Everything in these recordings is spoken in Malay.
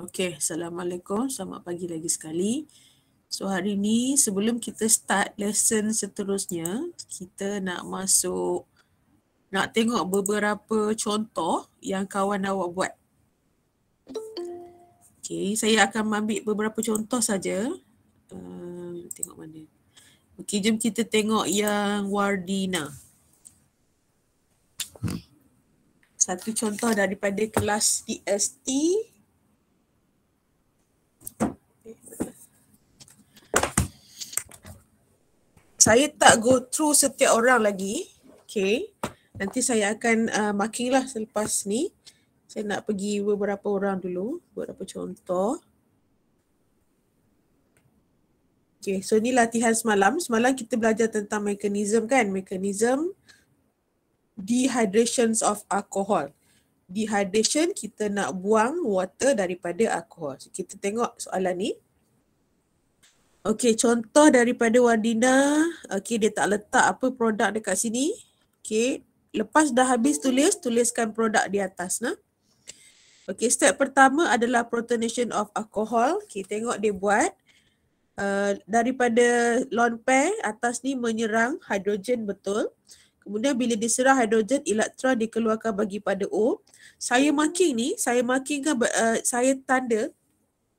Okay, Assalamualaikum. Selamat pagi lagi sekali. So hari ni sebelum kita start lesson seterusnya, kita nak masuk nak tengok beberapa contoh yang kawan awak buat. Okay, saya akan ambil beberapa contoh saja. Um, tengok mana. Okay, jom kita tengok yang Wardina satu contoh daripada kelas DST. Saya tak go through setiap orang lagi. Okay. Nanti saya akan uh, marking lah selepas ni. Saya nak pergi beberapa orang dulu. Beberapa contoh. Okay. So ni latihan semalam. Semalam kita belajar tentang mekanism kan. mekanism dehydrations of alcohol. Dehydration kita nak buang water daripada alkohol. So, kita tengok soalan ni. Okey, contoh daripada Wardina. Okey, dia tak letak apa produk dekat sini. Okey, lepas dah habis tulis, tuliskan produk di atas nah. Okey, step pertama adalah protonation of alcohol. Okey, tengok dia buat. Uh, daripada lone pair atas ni menyerang hidrogen betul. Kemudian bila diserah hidrogen, elektron dikeluarkan bagi pada O. Saya marking ni, saya marking kan, uh, saya tanda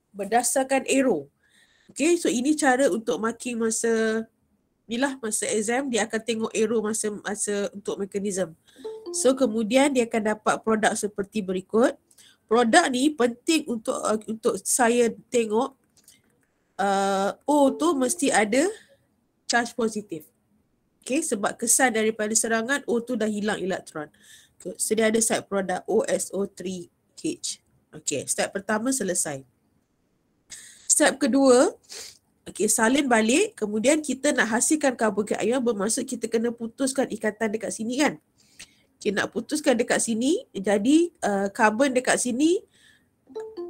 berdasarkan arrow. Okay, so ini cara untuk marking masa ni lah, masa exam, dia akan tengok arrow masa, masa untuk mekanism. So kemudian dia akan dapat produk seperti berikut. Produk ni penting untuk uh, untuk saya tengok uh, O tu mesti ada charge positif. Okay, sebab kesan daripada serangan O2 dah hilang elektron. Okay, sedia ada side product OSO3H. Okay, step pertama selesai. Step kedua, okay, salin balik. Kemudian kita nak hasilkan karbogen ion bermaksud kita kena putuskan ikatan dekat sini kan. Okay, nak putuskan dekat sini. Jadi karbon uh, dekat sini,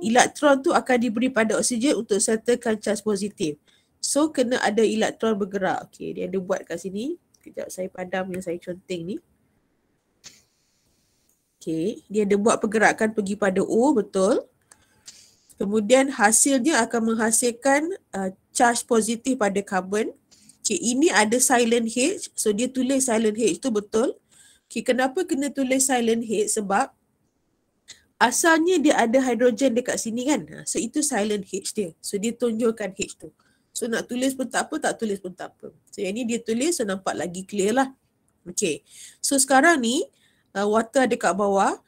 elektron tu akan diberi pada oksigen untuk sertakan charge positif. So kena ada elektron bergerak. Okay, dia ada buat kat sini. Sekejap saya padam yang saya conteng ni. Okay. Dia ada buat pergerakan pergi pada O, betul. Kemudian hasilnya akan menghasilkan uh, charge positif pada carbon. Okay, ini ada silent H. So dia tulis silent H tu betul. Okay, kenapa kena tulis silent H? Sebab asalnya dia ada hidrogen dekat sini kan. Ha, so itu silent H dia. So dia tunjukkan H tu. So nak tulis pun tak apa, tak tulis pun tak apa. So yang ni dia tulis so nampak lagi clear lah. Okay. So sekarang ni uh, water ada kat bawah.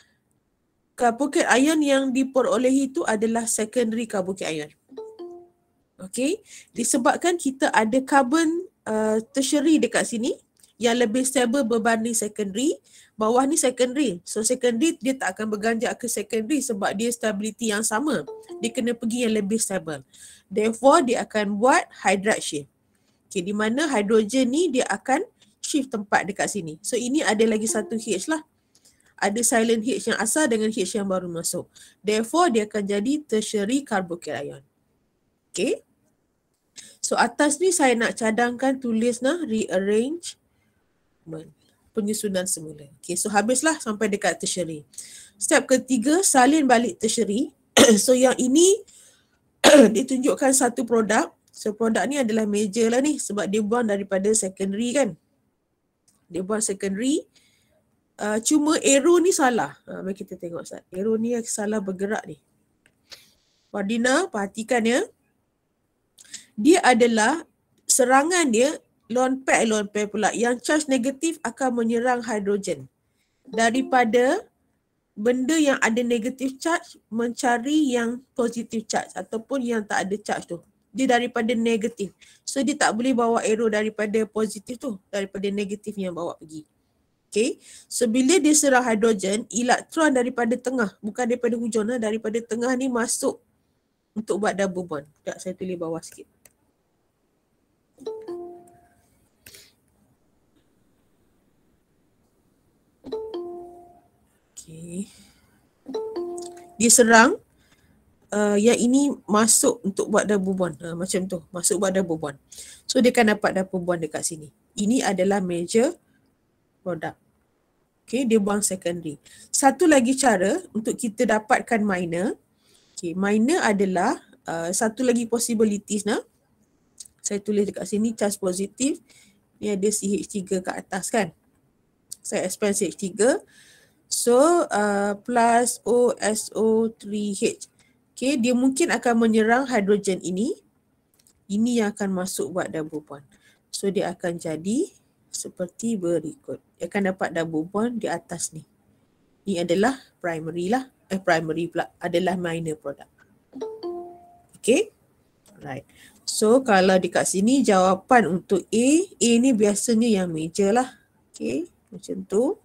Carbocate ion yang diperolehi itu adalah secondary carbocate ion. Okay. Disebabkan kita ada carbon uh, tertiary dekat sini yang lebih stable berbanding secondary. Bawah ni secondary. So secondary dia tak akan berganjak ke secondary sebab dia stability yang sama. Dia kena pergi yang lebih stable. Therefore dia akan buat hydride shift. Okay, di mana hydrogen ni dia akan shift tempat dekat sini. So ini ada lagi satu H lah. Ada silent H yang asal dengan H yang baru masuk. Therefore dia akan jadi tertiary carbocation. Okay. So atas ni saya nak cadangkan tulis nah rearrange assessment penyusunan semula. Okay, so habislah sampai dekat tertiary. Step ketiga, salin balik tertiary. so yang ini ditunjukkan satu produk. So produk ni adalah major lah ni sebab dia buang daripada secondary kan. Dia buang secondary. Uh, cuma arrow ni salah. Ha, mari kita tengok Ustaz. Arrow ni yang salah bergerak ni. Wardina, perhatikan ya. Dia adalah serangan dia Lone pair lone pair pula yang charge negatif akan menyerang hidrogen daripada benda yang ada negatif charge mencari yang positif charge ataupun yang tak ada charge tu dia daripada negatif so dia tak boleh bawa arrow daripada positif tu daripada negatif yang bawa pergi Okay. So bila dia serang hidrogen, elektron daripada tengah, bukan daripada hujung lah, daripada tengah ni masuk untuk buat double bond. Sekejap saya tulis bawah sikit. Okey. Dia serang uh, yang ini masuk untuk buat double bond. Uh, macam tu. Masuk buat double bond. So dia akan dapat double bond dekat sini. Ini adalah major product. Okay, dia buang secondary. Satu lagi cara untuk kita dapatkan minor. Okay, minor adalah uh, satu lagi possibilities nah. Saya tulis dekat sini charge positif. Ni ada CH3 kat atas kan. Saya expand CH3. So uh, plus OSO3H. Okay, dia mungkin akan menyerang hidrogen ini. Ini yang akan masuk buat double bond. So dia akan jadi seperti berikut. Dia akan dapat double bond di atas ni. Ini adalah primary lah. Eh primary pula adalah minor product. Okay. Right. So kalau dekat sini jawapan untuk A, A ni biasanya yang major lah. Okay. Macam tu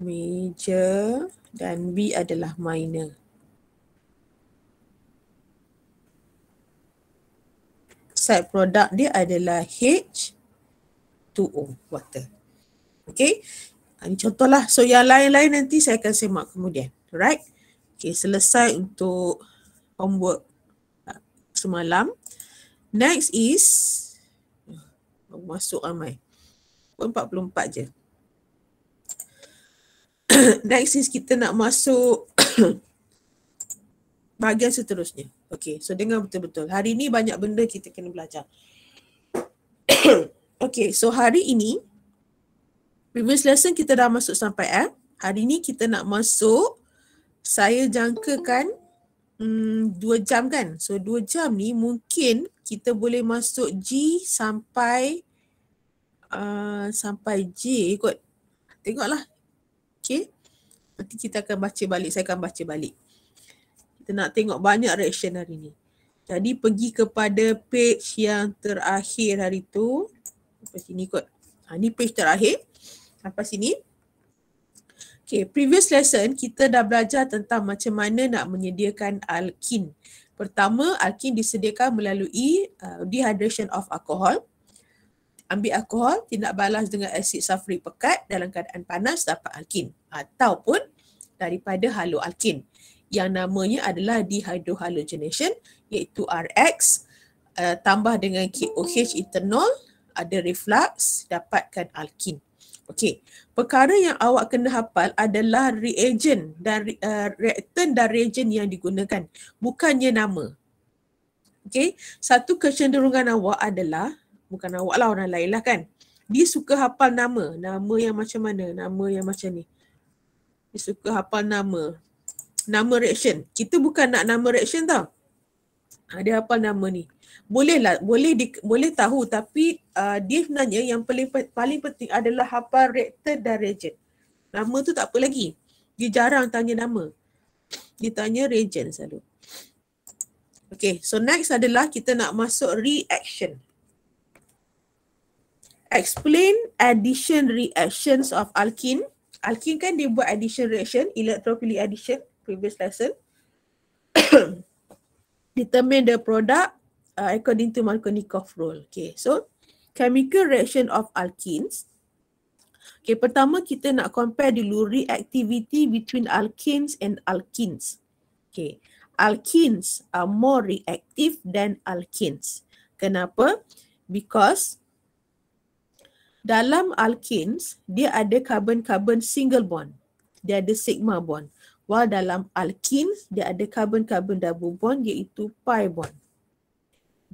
major dan B adalah minor. Side produk dia adalah H2O water. Okay. Ini contohlah. So yang lain-lain nanti saya akan semak kemudian. Alright. Okay selesai untuk homework uh, semalam. Next is masuk ramai. 44 je. next is kita nak masuk bahagian seterusnya. Okay, so dengar betul-betul. Hari ini banyak benda kita kena belajar. okay, so hari ini previous lesson kita dah masuk sampai F. Hari ini kita nak masuk saya jangkakan hmm, dua jam kan. So dua jam ni mungkin kita boleh masuk G sampai uh, sampai J kot. Tengoklah Okay. Nanti kita akan baca balik. Saya akan baca balik. Kita nak tengok banyak reaction hari ni. Jadi pergi kepada page yang terakhir hari tu. Lepas sini kot. Ha, ni page terakhir. Lepas sini. Okay, previous lesson kita dah belajar tentang macam mana nak menyediakan alkin. Pertama, alkin disediakan melalui uh, dehydration of alcohol ambil alkohol, tindak balas dengan asid sulfuric pekat dalam keadaan panas dapat alkin ataupun daripada haloalkin yang namanya adalah dihydrohalogenation iaitu RX uh, eh, tambah dengan KOH internal ada reflux dapatkan alkin. Okey, perkara yang awak kena hafal adalah reagent dan uh, reactant dan reagent yang digunakan, bukannya nama. Okey, satu kecenderungan awak adalah bukan awak lah orang lain lah kan dia suka hafal nama nama yang macam mana nama yang macam ni dia suka hafal nama nama reaction kita bukan nak nama reaction tau ada ha, hafal nama ni boleh lah boleh di, boleh tahu tapi uh, dia sebenarnya yang paling paling penting adalah hafal reactor dan reagent nama tu tak apa lagi dia jarang tanya nama dia tanya reagent selalu Okay, so next adalah kita nak masuk reaction explain addition reactions of alkene. Alkene kan dia buat addition reaction, electrophilic addition, previous lesson. Determine the product uh, according to Markovnikov rule. Okay, so chemical reaction of alkenes. Okay, pertama kita nak compare dulu reactivity between alkenes and alkenes. Okay, alkenes are more reactive than alkenes. Kenapa? Because dalam alkins dia ada carbon-carbon single bond. Dia ada sigma bond. Walau dalam alkins dia ada carbon-carbon double bond iaitu pi bond.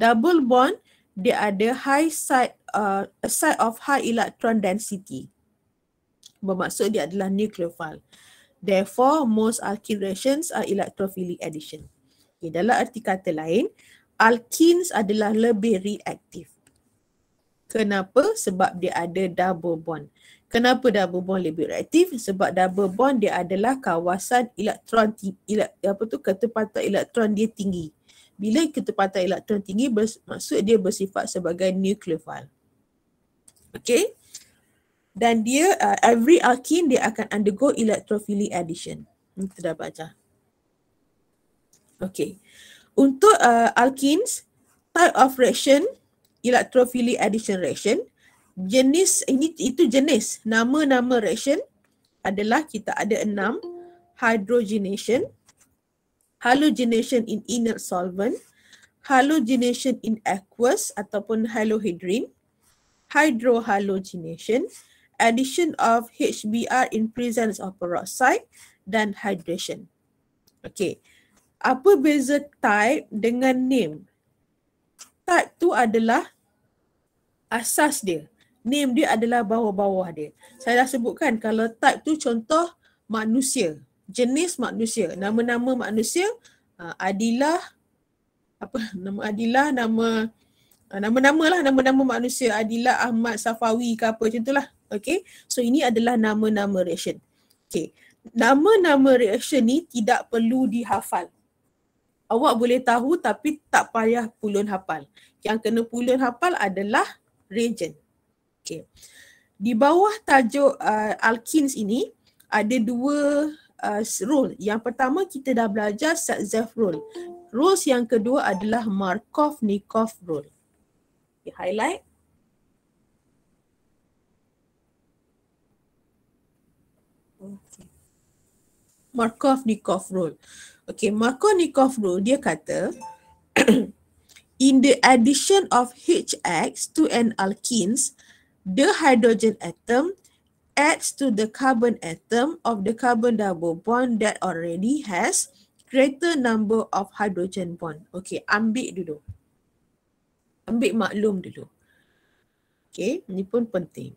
Double bond dia ada high side uh, side of high electron density. Bermaksud dia adalah nucleophile. Therefore most alkyl reactions are electrophilic addition. Okay, dalam erti kata lain, alkins adalah lebih reaktif. Kenapa? Sebab dia ada double bond. Kenapa double bond lebih reaktif? Sebab double bond dia adalah kawasan elektron elek apa tu ketepatan elektron dia tinggi. Bila ketepatan elektron tinggi maksud dia bersifat sebagai nucleophile. Okay? Dan dia uh, every alkene dia akan undergo electrophilic addition. Ini kita dah baca. Okay. Untuk uh, alkenes type of reaction electrophilic addition reaction jenis ini itu jenis nama-nama reaction adalah kita ada enam hydrogenation halogenation in inert solvent halogenation in aqueous ataupun halohydrin hydrohalogenation addition of HBr in presence of peroxide dan hydration okay apa beza type dengan name tat tu adalah asas dia. Name dia adalah bawah-bawah dia. Saya dah sebutkan kalau type tu contoh manusia, jenis manusia, nama-nama manusia, uh, Adilah apa nama Adilah nama uh, nama-nama lah nama-nama manusia Adilah Ahmad Safawi ke apa macam itulah. Okay. So ini adalah nama-nama reaction. Okay. Nama-nama reaction ni tidak perlu dihafal awak boleh tahu tapi tak payah pulun hafal. Yang kena pulun hafal adalah region. Okey. Di bawah tajuk uh, alkins ini ada dua uh, role. Yang pertama kita dah belajar Satzef rule. Rules yang kedua adalah Markov-Nikov role. Okay, highlight. Markov Nikov rule. Okay, Markov Nikov rule dia kata in the addition of HX to an alkenes, the hydrogen atom adds to the carbon atom of the carbon double bond that already has greater number of hydrogen bond. Okay, ambil dulu. Ambil maklum dulu. Okay, ni pun penting.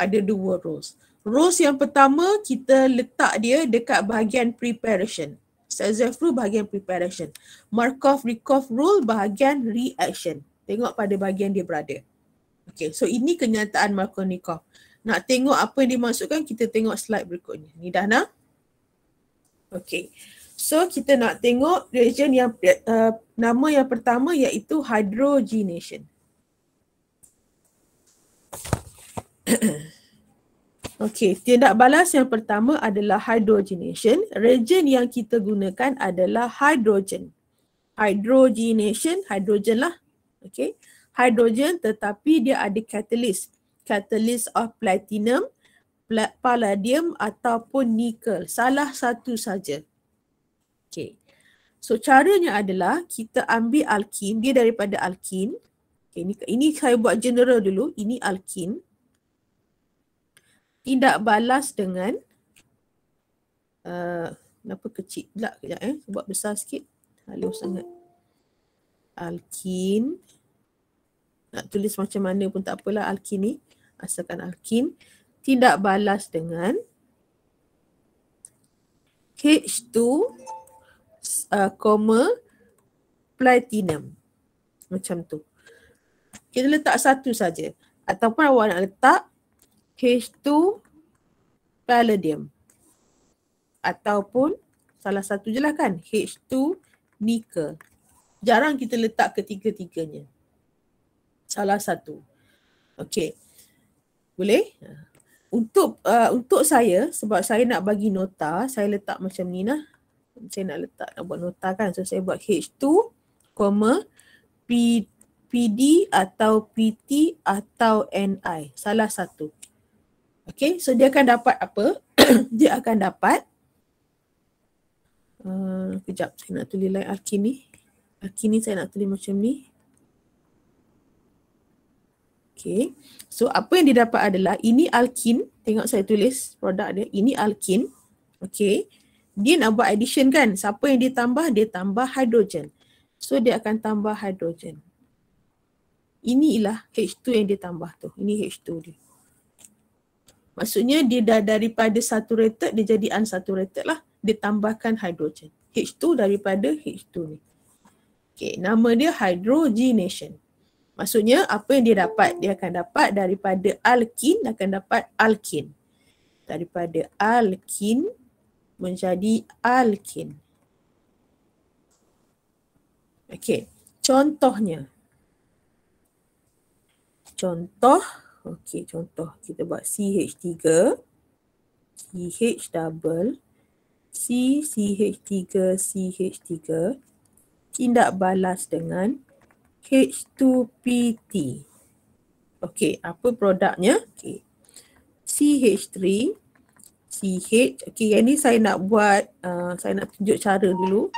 Ada dua rules. Rose yang pertama kita letak dia dekat bahagian preparation. Ustazah Flu bahagian preparation. Markov Rikov rule bahagian reaction. Tengok pada bahagian dia berada. Okay, so ini kenyataan Markov Rikov. Nak tengok apa yang dimasukkan kita tengok slide berikutnya. Ni dah nak? Okay. So kita nak tengok reaction yang uh, nama yang pertama iaitu hydrogenation. Okey, tindak balas yang pertama adalah hydrogenation. Reagent yang kita gunakan adalah hydrogen. Hydrogenation, hydrogen lah. Okey, hydrogen tetapi dia ada katalis. Katalis of platinum, palladium ataupun nikel. Salah satu saja. Okey. So caranya adalah kita ambil alkin, dia daripada alkin. Okay, ini, ini saya buat general dulu, ini alkin tidak balas dengan uh, kenapa kecil pula kejap eh buat besar sikit halus sangat alkin nak tulis macam mana pun tak apalah alkin ni asalkan alkin tidak balas dengan H2 uh, comma platinum macam tu kita letak satu saja ataupun awak nak letak H palladium. Ataupun salah satu je lah kan, H2 nikel. Jarang kita letak ketiga-tiganya. Salah satu. Okey. Boleh? Untuk uh, untuk saya, sebab saya nak bagi nota, saya letak macam ni lah. Saya nak letak, nak buat nota kan. So, saya buat H2, P, PD atau PT atau NI. Salah satu. Okay, so dia akan dapat apa? dia akan dapat uh, Kejap, saya nak tulis line arki ni Arki ni saya nak tulis macam ni Okay, so apa yang dia dapat adalah Ini alkin, tengok saya tulis produk dia Ini alkin, okay Dia nak buat addition kan? Siapa yang dia tambah? Dia tambah hidrogen So dia akan tambah hidrogen Inilah H2 yang dia tambah tu Ini H2 dia Maksudnya dia dah daripada saturated dia jadi unsaturated lah. Dia tambahkan hidrogen. H2 daripada H2 ni. Okay, nama dia hydrogenation. Maksudnya apa yang dia dapat? Dia akan dapat daripada alkin, akan dapat alkin. Daripada alkin menjadi alkin. Okay, contohnya. Contoh Okey, contoh kita buat CH3 CH double C, CH3, CH3 Tindak balas dengan H2PT Okey, apa produknya? Okey, CH3 CH, okey yang ni saya nak buat uh, Saya nak tunjuk cara dulu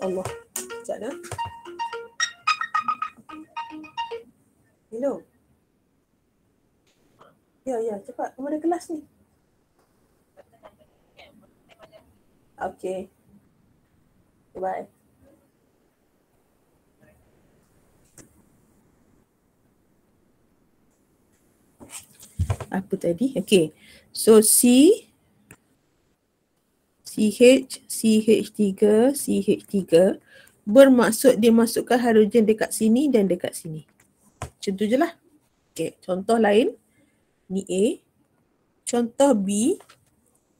Allah, sekejap dah Hello Ya, ya, cepat. Kamu ada kelas ni. Okay. Bye. Apa tadi? Okay. So C CH CH3 CH3 bermaksud dia masukkan hidrogen dekat sini dan dekat sini. Contoh je lah. Okay. Contoh lain ni A. Contoh B,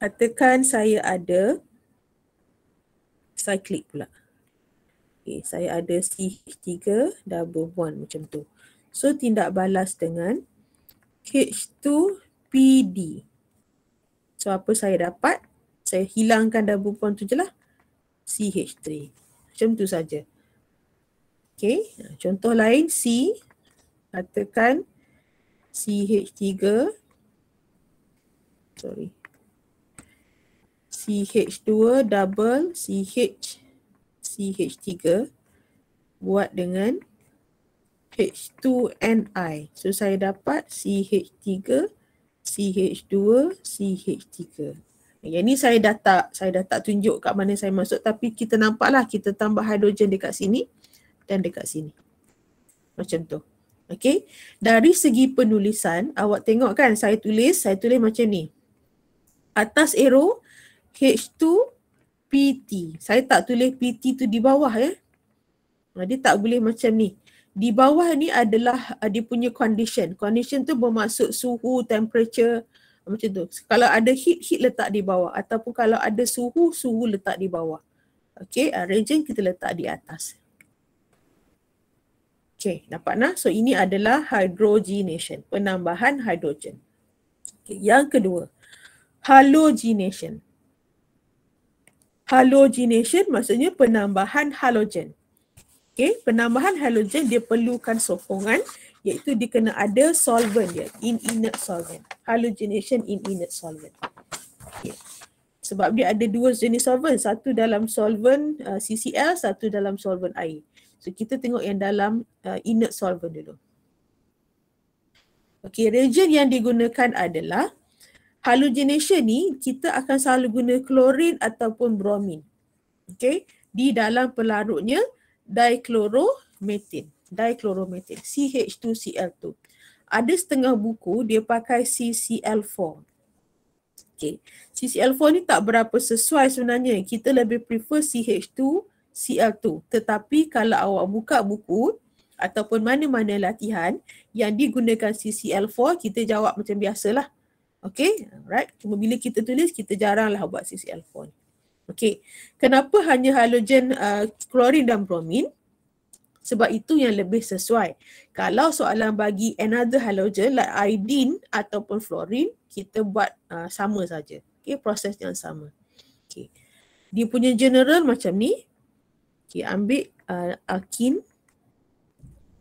katakan saya ada cyclic pula. Okay, saya ada c 3 double bond macam tu. So tindak balas dengan H2PD. So apa saya dapat? Saya hilangkan double bond tu je lah. CH3. Macam tu saja. Okay, contoh lain C, katakan CH3 sorry CH2 double CH CH3 buat dengan H2Ni. So saya dapat CH3 CH2 CH3. Yang ni saya dah tak saya dah tak tunjuk kat mana saya masuk tapi kita nampaklah kita tambah hidrogen dekat sini dan dekat sini. Macam tu. Okay. Dari segi penulisan, awak tengok kan saya tulis, saya tulis macam ni. Atas arrow, H2, PT. Saya tak tulis PT tu di bawah ya. Eh. Dia tak boleh macam ni. Di bawah ni adalah ah, dia punya condition. Condition tu bermaksud suhu, temperature, ah, macam tu. Kalau ada heat, heat letak di bawah. Ataupun kalau ada suhu, suhu letak di bawah. Okay, region kita letak di atas. Okay, nampak nak? So ini adalah hydrogenation, penambahan hidrogen. Okay, yang kedua, halogenation. Halogenation maksudnya penambahan halogen. Okay, penambahan halogen dia perlukan sokongan iaitu dia kena ada solvent dia, in inert solvent. Halogenation in inert solvent. Okay. Sebab dia ada dua jenis solvent, satu dalam solvent uh, CCL, satu dalam solvent air. So kita tengok yang dalam uh, inert solvent dulu. Okey, reagent yang digunakan adalah halogenation ni kita akan selalu guna klorin ataupun bromin. Okey, di dalam pelarutnya dichlorometin. Dichlorometin CH2Cl2. Ada setengah buku dia pakai CCl4. Okey, CCl4 ni tak berapa sesuai sebenarnya. Kita lebih prefer CH2 CL 2 Tetapi kalau awak buka buku ataupun mana-mana latihan yang digunakan CCL4, kita jawab macam biasalah. Okay, right. Cuma bila kita tulis, kita jaranglah buat CCL4 Okay, kenapa hanya halogen uh, klorin dan bromin? Sebab itu yang lebih sesuai. Kalau soalan bagi another halogen like iodine ataupun fluorine, kita buat uh, sama saja. Okay, proses yang sama. Okay. Dia punya general macam ni, Okay, ambil uh, akin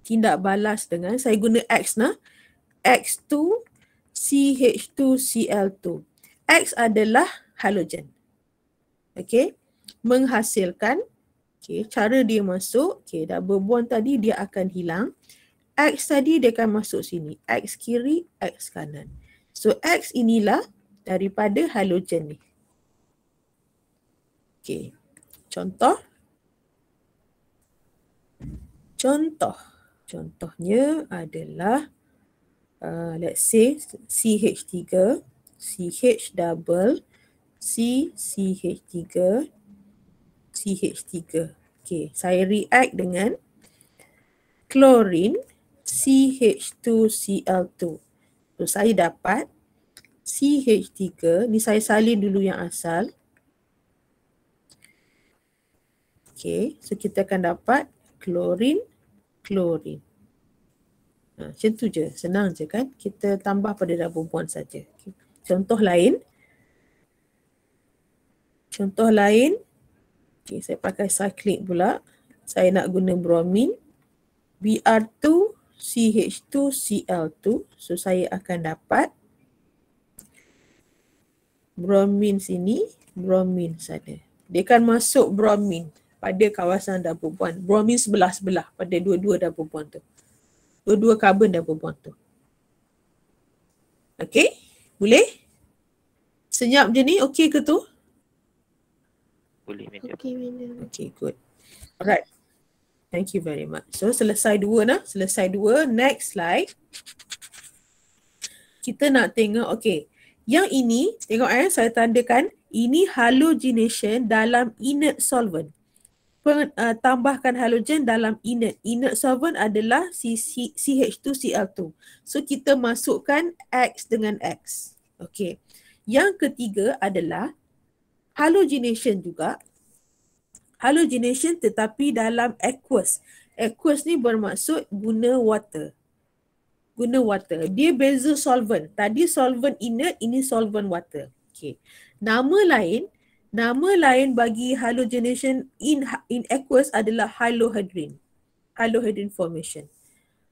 tindak balas dengan saya guna X nah. X2 CH2 Cl2. X adalah halogen. Okay, menghasilkan okay, cara dia masuk. Okay, double bond tadi dia akan hilang. X tadi dia akan masuk sini. X kiri, X kanan. So X inilah daripada halogen ni. Okay. Contoh, contoh. Contohnya adalah uh, let's say CH3, CH double, C, CH3, CH3. Okay, saya react dengan klorin CH2Cl2. So, saya dapat CH3. Ni saya salin dulu yang asal. Okay, so kita akan dapat klorin, klorin. Ha, macam tu je. Senang je kan. Kita tambah pada darah perempuan saja. Okay. Contoh lain. Contoh lain. Okay, saya pakai cyclic pula. Saya nak guna bromin. Br2, CH2, Cl2. So saya akan dapat bromin sini, bromin sana. Dia akan masuk bromin pada kawasan double bond. Bromin sebelah-sebelah pada dua-dua double bond tu. Dua-dua carbon double bond tu. Okay? Boleh? Senyap je ni? Okay ke tu? Boleh, Okay, Minda. Okay, good. Alright. Thank you very much. So, selesai dua nah. Selesai dua. Next slide. Kita nak tengok, okay. Yang ini, tengok eh, saya tandakan. Ini halogenation dalam inert solvent pen, uh, tambahkan halogen dalam inert. Inert solvent adalah CH2Cl2. So kita masukkan X dengan X. Okay. Yang ketiga adalah halogenation juga. Halogenation tetapi dalam aqueous. Aqueous ni bermaksud guna water. Guna water. Dia beza solvent. Tadi solvent inert, ini solvent water. Okay. Nama lain Nama lain bagi halogenation in in aqueous adalah halohedrin. Halohedrin formation.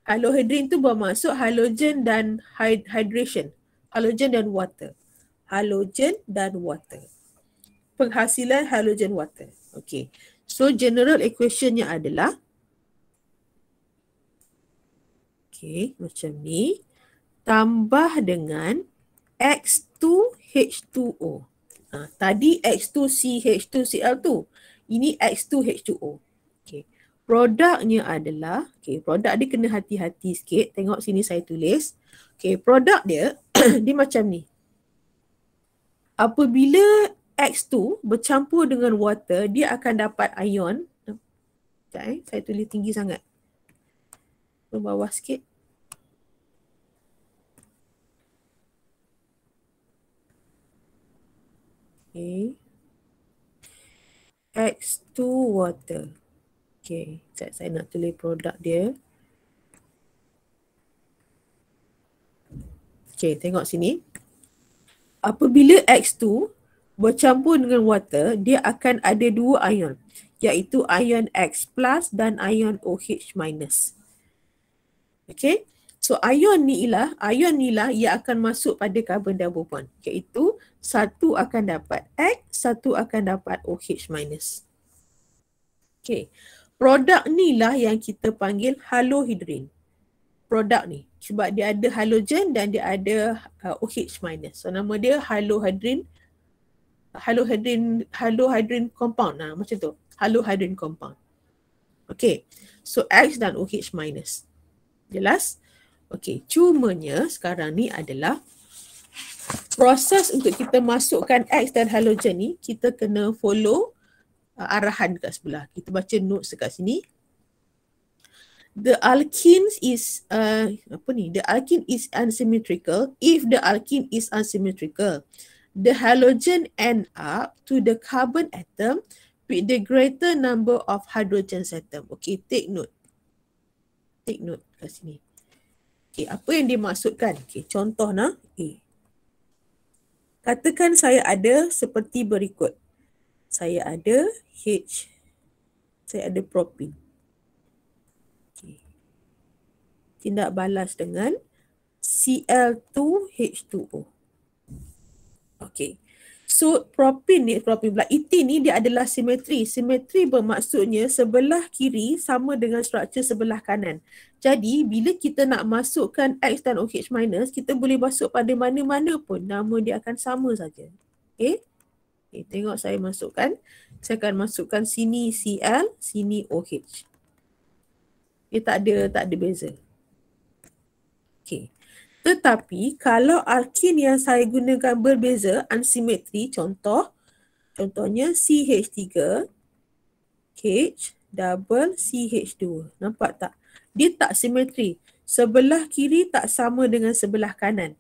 Halohedrin tu bermaksud halogen dan hydration. Halogen dan water. Halogen dan water. Penghasilan halogen water. Okay. So general equationnya adalah Okay, macam ni. Tambah dengan X2H2O. Ha, tadi X2CH2Cl tu. Ini X2H2O. Okay. Produknya adalah, okay, produk dia kena hati-hati sikit. Tengok sini saya tulis. Okay, produk dia, dia macam ni. Apabila X2 bercampur dengan water, dia akan dapat ion. Sekejap saya tulis tinggi sangat. Ke bawah sikit. Okay. X2 water. Okay. Sekejap saya nak tulis produk dia. Okay. Tengok sini. Apabila X2 bercampur dengan water, dia akan ada dua ion. Iaitu ion X plus dan ion OH minus. Okay. So ion ni ialah, ion ni lah yang akan masuk pada carbon double bond. Iaitu satu akan dapat X, satu akan dapat OH minus. Okay. Produk ni lah yang kita panggil halohidrin. Produk ni. Sebab dia ada halogen dan dia ada uh, OH minus. So nama dia halohidrin. Halohidrin, halohidrin compound lah macam tu. Halohidrin compound. Okay. So X dan OH minus. Jelas? Jelas? Okey, cumanya sekarang ni adalah proses untuk kita masukkan X dan halogen ni kita kena follow uh, arahan dekat sebelah. Kita baca notes dekat sini. The alkene is uh, apa ni? The alkene is unsymmetrical if the alkene is unsymmetrical. The halogen end up to the carbon atom with the greater number of hydrogen atom. Okay, take note. Take note kat sini. Okay, apa yang dia maksudkan? Okay, contoh nah. Okay. Katakan saya ada seperti berikut. Saya ada H. Saya ada propin. Okay. Tindak balas dengan Cl2H2O. Okay. So propin ni, propin pula, etin ni dia adalah simetri. Simetri bermaksudnya sebelah kiri sama dengan struktur sebelah kanan. Jadi bila kita nak masukkan X dan OH minus, kita boleh masuk pada mana-mana pun. Nama dia akan sama saja. Okay? okay. Tengok saya masukkan. Saya akan masukkan sini CL, sini OH. Dia tak ada, tak ada beza. Okay. Tetapi kalau alkin yang saya gunakan berbeza unsymmetry contoh contohnya CH3 H double CH2. Nampak tak? Dia tak simetri. Sebelah kiri tak sama dengan sebelah kanan.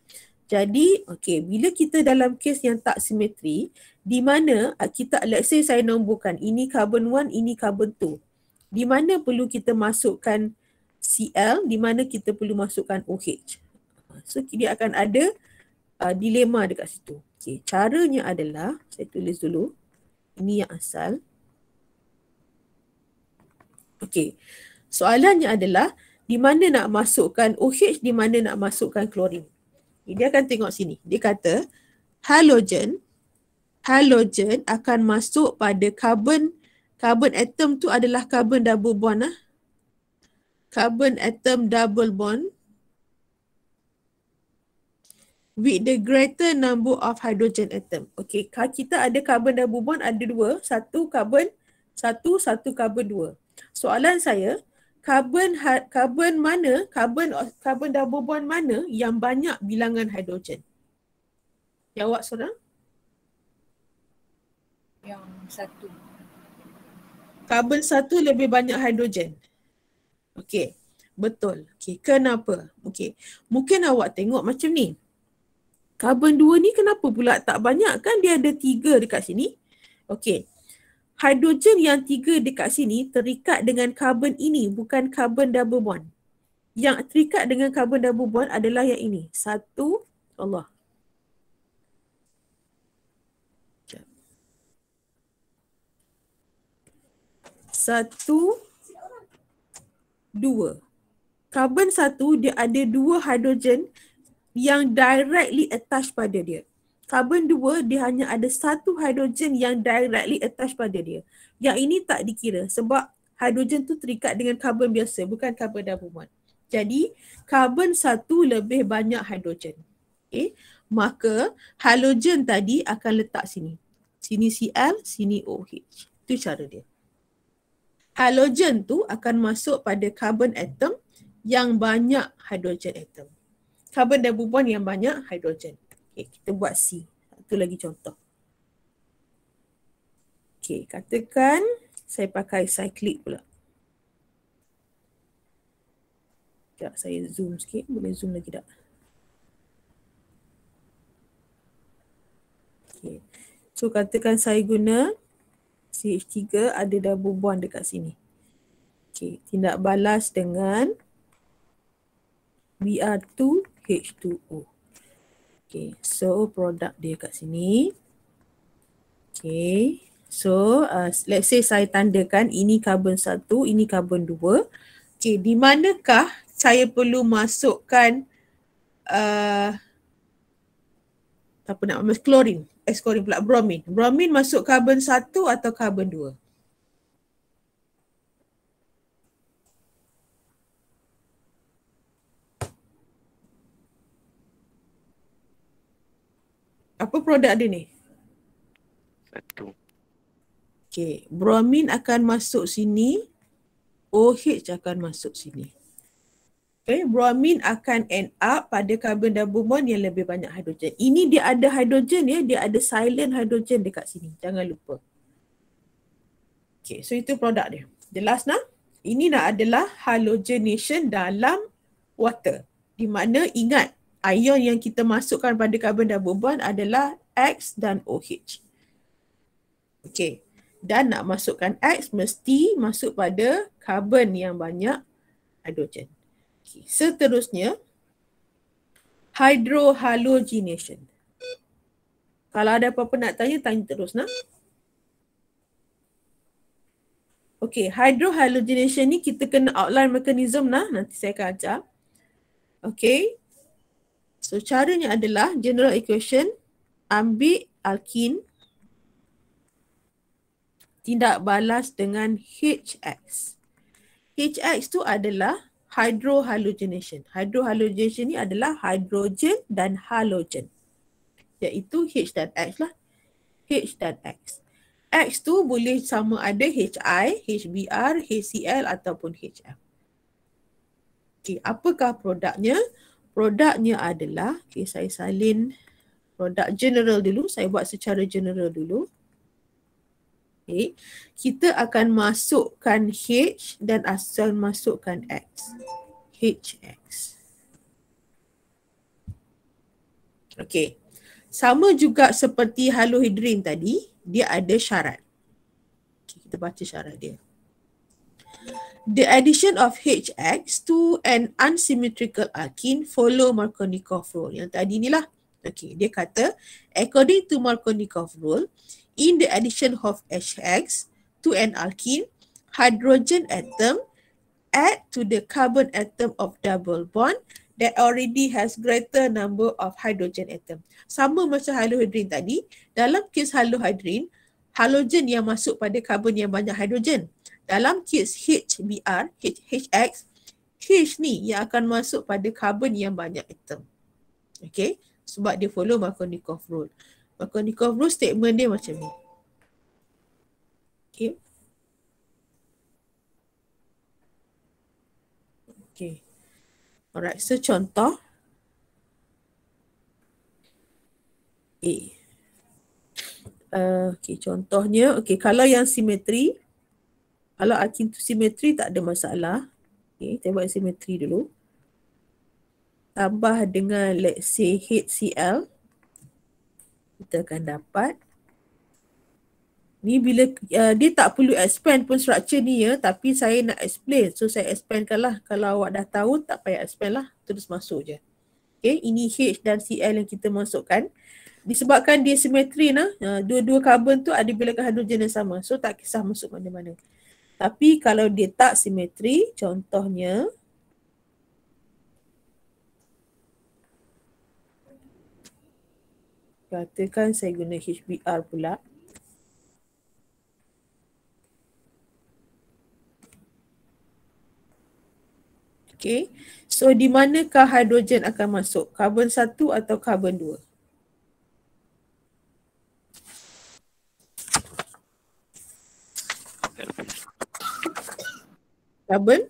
Jadi, okey, bila kita dalam kes yang tak simetri, di mana ah, kita let's say saya nombokan ini carbon 1, ini carbon 2. Di mana perlu kita masukkan Cl, di mana kita perlu masukkan OH. So dia akan ada uh, dilema dekat situ. Okay, caranya adalah saya tulis dulu. Ini yang asal. Okay, soalannya adalah di mana nak masukkan OH, di mana nak masukkan klorin. Dia akan tengok sini. Dia kata halogen, halogen akan masuk pada carbon carbon atom tu adalah carbon double bond lah. Carbon atom double bond with the greater number of hydrogen atom. Okay, kalau kita ada carbon double bond ada dua. Satu carbon satu, satu carbon dua. Soalan saya, carbon ha, carbon mana, carbon carbon double bond mana yang banyak bilangan hidrogen? Jawab seorang. Yang satu. Carbon satu lebih banyak hidrogen. Okay, betul. Okay, kenapa? Okay, mungkin awak tengok macam ni. Karbon 2 ni kenapa pula tak banyak kan dia ada tiga dekat sini. okay? Hidrogen yang tiga dekat sini terikat dengan karbon ini bukan karbon double bond. Yang terikat dengan karbon double bond adalah yang ini. Satu, Allah. Satu, dua. Karbon satu dia ada dua hidrogen yang directly attached pada dia. Karbon 2 dia hanya ada satu hidrogen yang directly attached pada dia. Yang ini tak dikira sebab hidrogen tu terikat dengan karbon biasa bukan karbon double bond. Jadi karbon 1 lebih banyak hidrogen. Okay. Maka halogen tadi akan letak sini. Sini Cl, sini OH. Itu cara dia. Halogen tu akan masuk pada carbon atom yang banyak hidrogen atom. Carbon double bond yang banyak hidrogen. Okay, kita buat C. Itu lagi contoh. Okay, katakan saya pakai cyclic pula. Sekejap saya zoom sikit. Boleh zoom lagi tak? Okay. So katakan saya guna CH3 ada double bond dekat sini. Okay. Tindak balas dengan BR2 H2O. Okay, so produk dia kat sini. Okay, so uh, let's say saya tandakan ini karbon satu, ini karbon dua. Okay, di manakah saya perlu masukkan uh, apa nak eh, masuk klorin, eh, pula, bromin. Bromin masuk karbon satu atau karbon dua? apa produk dia ni? Satu. Okay, bromin akan masuk sini. OH akan masuk sini. Okay, bromin akan end up pada carbon double bond yang lebih banyak hidrogen. Ini dia ada hidrogen ya, dia ada silent hidrogen dekat sini. Jangan lupa. Okay, so itu produk dia. The last nah, ini nah adalah halogenation dalam water. Di mana ingat ion yang kita masukkan pada karbon dan beban adalah X dan OH. Okey. Dan nak masukkan X mesti masuk pada karbon yang banyak hidrogen. Okay. Seterusnya, hydrohalogenation. Kalau ada apa-apa nak tanya, tanya terus nak. Okey, hydrohalogenation ni kita kena outline mekanisme nak. Nanti saya akan ajar. Okey, So caranya adalah general equation ambil alkin tidak balas dengan HX. HX tu adalah hydrohalogenation. Hydrohalogenation ni adalah hydrogen dan halogen. Iaitu H dan X lah. H dan X. X tu boleh sama ada HI, HBR, HCl ataupun HF. Okay, apakah produknya? produknya adalah okay, saya salin produk general dulu saya buat secara general dulu okay. kita akan masukkan H dan asal masukkan X HX Okay sama juga seperti halohidrin tadi dia ada syarat okay, kita baca syarat dia The addition of HX to an unsymmetrical alkene follow Markovnikov rule. Yang tadi ni lah. Okay, dia kata, according to Markovnikov rule, in the addition of HX to an alkene, hydrogen atom add to the carbon atom of double bond that already has greater number of hydrogen atom. Sama macam halohidrin tadi, dalam kes halohidrin, halogen yang masuk pada carbon yang banyak hydrogen dalam kes HBR, HX, H ni yang akan masuk pada karbon yang banyak atom. okey. Sebab dia follow Markovnikov rule. Markovnikov rule statement dia macam ni. Okey. Okey. Alright, so contoh. Okay. Uh, okay, contohnya, okay, kalau yang simetri, kalau akin tu simetri tak ada masalah. Okay, saya buat simetri dulu. Tambah dengan let's say HCl. Kita akan dapat. Ni bila uh, dia tak perlu expand pun structure ni ya. Tapi saya nak explain. So saya expandkan lah. Kalau awak dah tahu tak payah expand lah. Terus masuk je. Okay, ini H dan Cl yang kita masukkan. Disebabkan dia simetri lah. Uh, dua-dua karbon tu ada bilangan hidrogen yang sama. So tak kisah masuk mana-mana. Tapi kalau dia tak simetri, contohnya katakan saya guna HBR pula. Okay. So di manakah hidrogen akan masuk? Karbon satu atau karbon dua? carbon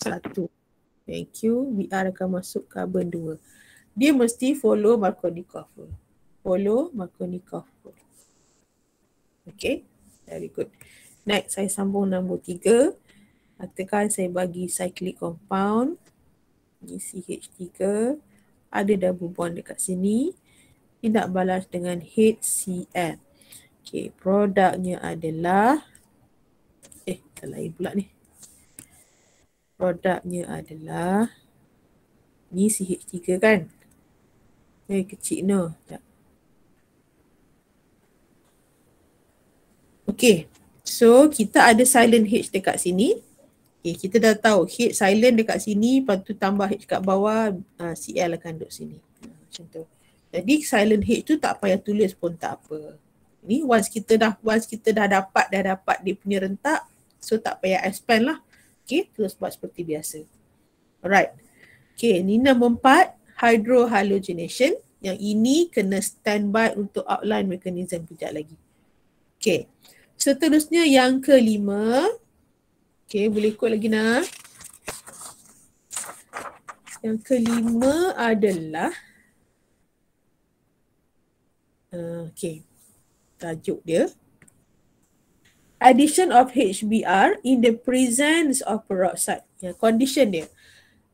satu, Thank you. VR akan masuk carbon dua. Dia mesti follow Marconi cover. Follow Marconi cover. Okay. Very good. Next, saya sambung nombor tiga. Katakan saya bagi cyclic compound. Ini CH3. Ada double bond dekat sini. Ini nak balas dengan HCl. Okay, produknya adalah eh, terlalu pula ni produknya adalah ni CH3 kan? Eh kecil no. Sekejap. Okay. So kita ada silent H dekat sini. Okay, kita dah tahu H silent dekat sini lepas tu tambah H kat bawah uh, ah, CL akan duduk sini. Ah, macam tu. Jadi silent H tu tak payah tulis pun tak apa. Ni once kita dah once kita dah dapat dah dapat dia punya rentak so tak payah expand lah. Okay, terus buat seperti biasa. Alright. Okay, ni nombor empat, hydrohalogenation. Yang ini kena standby untuk outline mekanism kejap lagi. Okay, seterusnya yang kelima. Okay, boleh ikut lagi nak. Yang kelima adalah uh, okay, tajuk dia addition of HBr in the presence of peroxide. Ya, condition dia.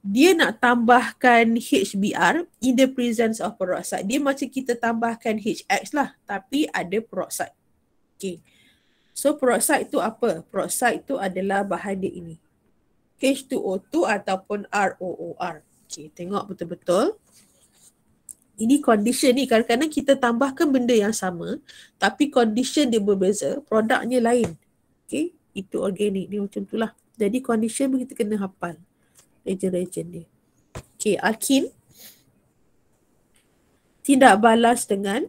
Dia nak tambahkan HBr in the presence of peroxide. Dia macam kita tambahkan HX lah tapi ada peroxide. Okay. So peroxide tu apa? Peroxide tu adalah bahan dia ini. H2O2 ataupun ROOR. Okay, tengok betul-betul ini condition ni kadang-kadang kita tambahkan benda yang sama tapi condition dia berbeza, produknya lain. Okay, itu organik ni macam tu lah. Jadi condition pun kita kena hafal reagen-reagen dia. Okay, alkin tidak balas dengan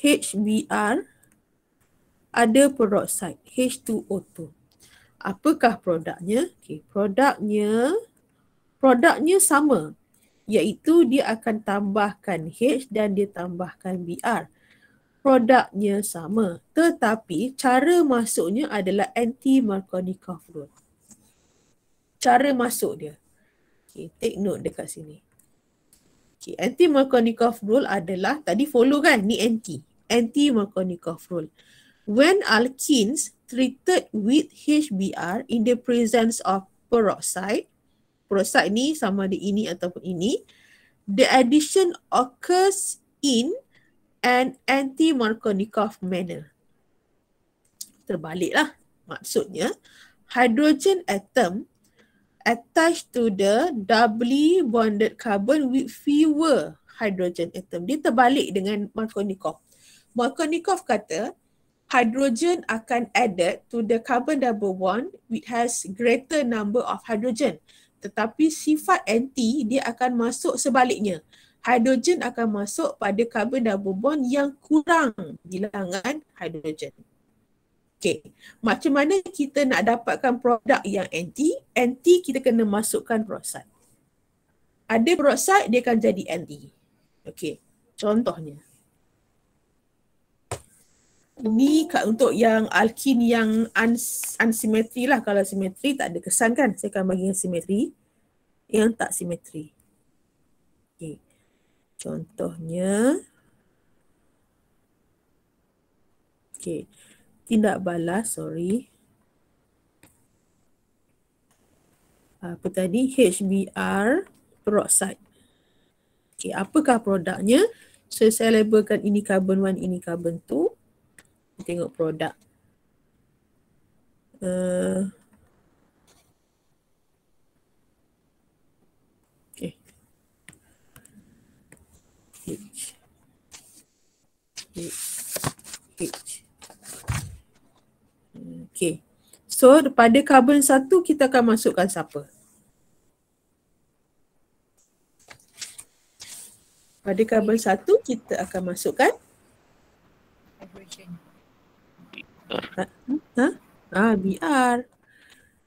HBr ada peroxide H2O2. Apakah produknya? Okay, produknya produknya sama iaitu dia akan tambahkan H dan dia tambahkan BR. Produknya sama tetapi cara masuknya adalah anti-Markovnikov rule. Cara masuk dia. Okay, take note dekat sini. Okay, anti-Markovnikov rule adalah tadi follow kan ni anti. Anti-Markovnikov rule. When alkenes treated with HBr in the presence of peroxide prostat ni sama ada ini ataupun ini the addition occurs in an anti-Markovnikov manner terbaliklah maksudnya hydrogen atom attached to the doubly bonded carbon with fewer hydrogen atom dia terbalik dengan Markovnikov Markovnikov kata hydrogen akan added to the carbon double bond which has greater number of hydrogen tetapi sifat anti dia akan masuk sebaliknya. Hidrogen akan masuk pada karbon double bond yang kurang bilangan hidrogen. Okay, macam mana kita nak dapatkan produk yang anti? Anti kita kena masukkan peroksid. Ada peroksid dia akan jadi anti. Okay, contohnya ni untuk yang alkin yang unsymmetry lah kalau simetri tak ada kesan kan saya akan bagi yang simetri yang tak simetri okey contohnya okey tindak balas sorry apa tadi HBR peroksid okey apakah produknya so saya labelkan ini carbon 1 ini carbon 2 tengok produk. Uh, okay. H. H. H. Okay. So, pada carbon satu kita akan masukkan siapa? Pada carbon satu kita akan masukkan BR. Ha? Eh, eh? Ha? ha, BR.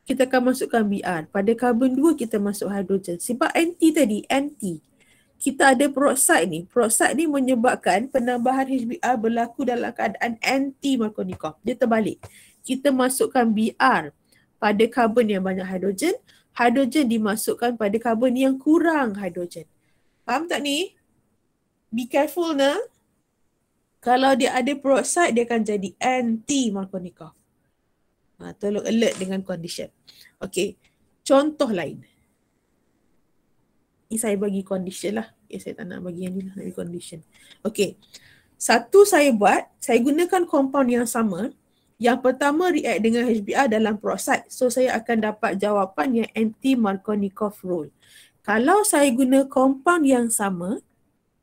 Kita akan masukkan BR. Pada karbon 2 kita masuk hidrogen. Sebab anti tadi, anti. Kita ada peroksid ni. Peroksid ni menyebabkan penambahan HBr berlaku dalam keadaan anti Markovnikov. Dia terbalik. Kita masukkan Br pada karbon yang banyak hidrogen, hidrogen dimasukkan pada karbon yang kurang hidrogen. Faham tak ni? Be careful na. Kalau dia ada peroxide, dia akan jadi anti-Markovnikov. Ha, tolong alert dengan condition. Okey, contoh lain. Ini saya bagi condition lah. Okay, eh, saya tak nak bagi yang ni lah, bagi condition. Okay, satu saya buat, saya gunakan compound yang sama. Yang pertama react dengan HBr dalam peroxide. So, saya akan dapat jawapan yang anti-Markovnikov rule. Kalau saya guna compound yang sama,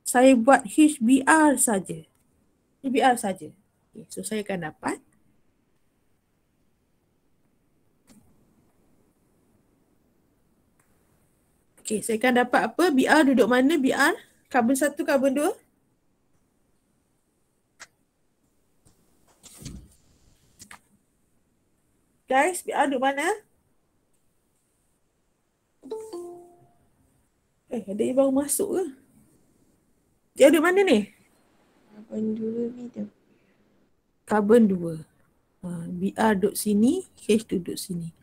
saya buat HBr saja. PBR saja. Okay. So saya akan dapat Okay, saya akan dapat apa? BR duduk mana? BR karbon 1, karbon 2. Guys, BR duduk mana? Eh, ada yang baru masuk ke? Dia duduk mana ni? Carbon 2 meter. Carbon 2. Uh, ha, BR duduk sini, H duduk sini.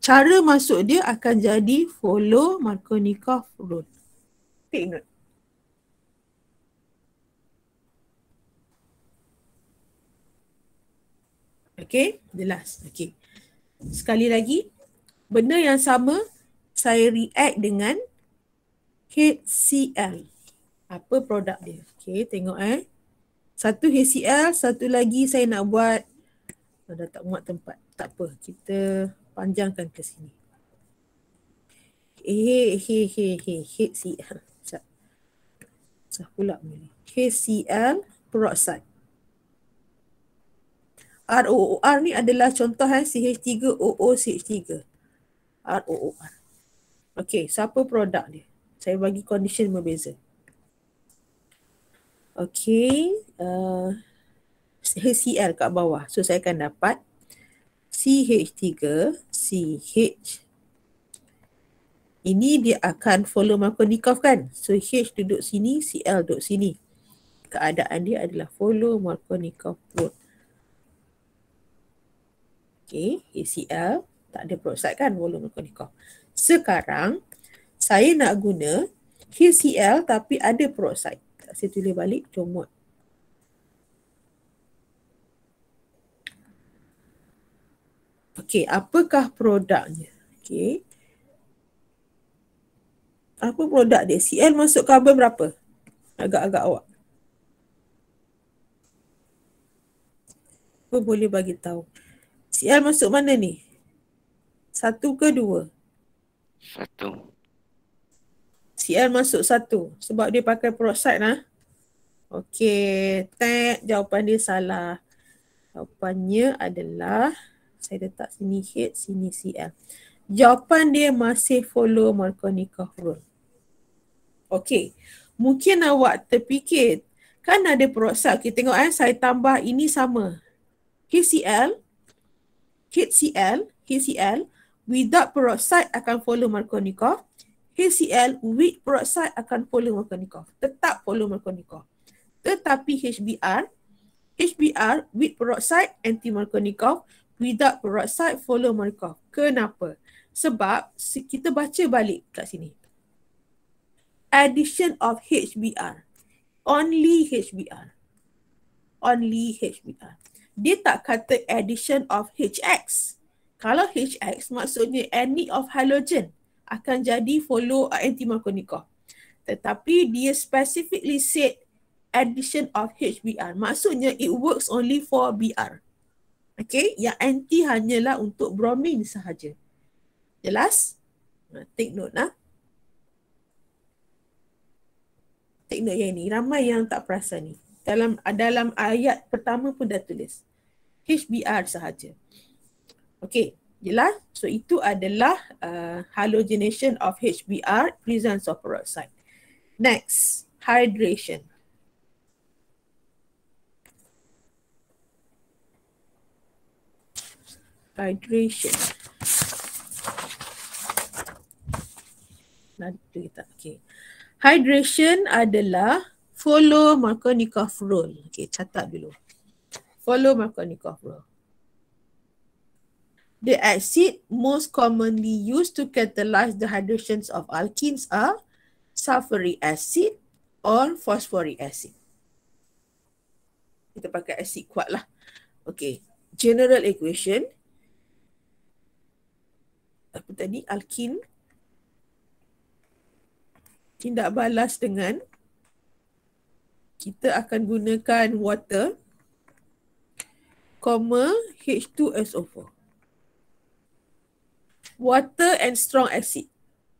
Cara masuk dia akan jadi follow Markovnikov rule. Take note. Okay, jelas. Okay. Sekali lagi, benda yang sama saya react dengan HCl. Apa produk dia? Okay, tengok eh satu HCL, satu lagi saya nak buat oh, dah tak muat tempat. Tak apa, kita panjangkan ke sini. Eh, eh, eh, eh, eh, HCL. Eh, eh, Sah pula ni. HCL peroxide. ROOR ni adalah contoh eh, CH3OOCH3. ROOR. Okay, siapa produk dia? Saya bagi condition berbeza. Okay. Uh, HCl kat bawah. So saya akan dapat CH3, CH. Ini dia akan follow Markovnikov kan? So H duduk sini, Cl duduk sini. Keadaan dia adalah follow Markovnikov road. Okay, HCl. Eh, tak ada peroxide kan follow Markovnikov. Sekarang, saya nak guna HCl tapi ada peroxide saya tulis balik comot. Okey, apakah produknya? Okey. Apa produk dia? Cl masuk karbon berapa? Agak-agak awak. boleh bagi tahu? Cl masuk mana ni? Satu ke dua? Satu. CL masuk satu sebab dia pakai peroxide lah. Okey, tag jawapan dia salah. Jawapannya adalah saya letak sini H, sini CL. Jawapan dia masih follow Markovnikov rule. Okey. Mungkin awak terfikir kan ada peroxide. kita tengok kan saya tambah ini sama. KCL, KCL, KCL without peroxide akan follow Markovnikov. HCl with peroxide akan polymer Polyvolkanikov. Tetap polymer Polyvolkanikov. Tetapi HBr, HBr with peroxide anti Polyvolkanikov without peroxide follow Polyvolkanikov. Kenapa? Sebab kita baca balik kat sini. Addition of HBr. Only HBr. Only HBr. Dia tak kata addition of HX. Kalau HX maksudnya any of halogen akan jadi follow uh, anti nikah. Tetapi dia specifically said addition of HBR. Maksudnya it works only for BR. Okay, yang anti hanyalah untuk bromine sahaja. Jelas? Ha, take note lah. Take note yang ni. Ramai yang tak perasan ni. Dalam dalam ayat pertama pun dah tulis. HBR sahaja. Okay, ialah so itu adalah uh, halogenation of HBr presence of peroxide. Next, hydration. Hydration. Nanti kita okay. Hydration adalah follow Markovnikov rule. Okay, catat dulu. Follow Markovnikov rule. The acid most commonly used to catalyze the hydrations of alkenes are sulfuric acid or phosphoric acid. Kita pakai acid kuat lah. Okay. General equation. Apa tadi? Alkene. Tindak balas dengan kita akan gunakan water comma H2SO4 water and strong acid.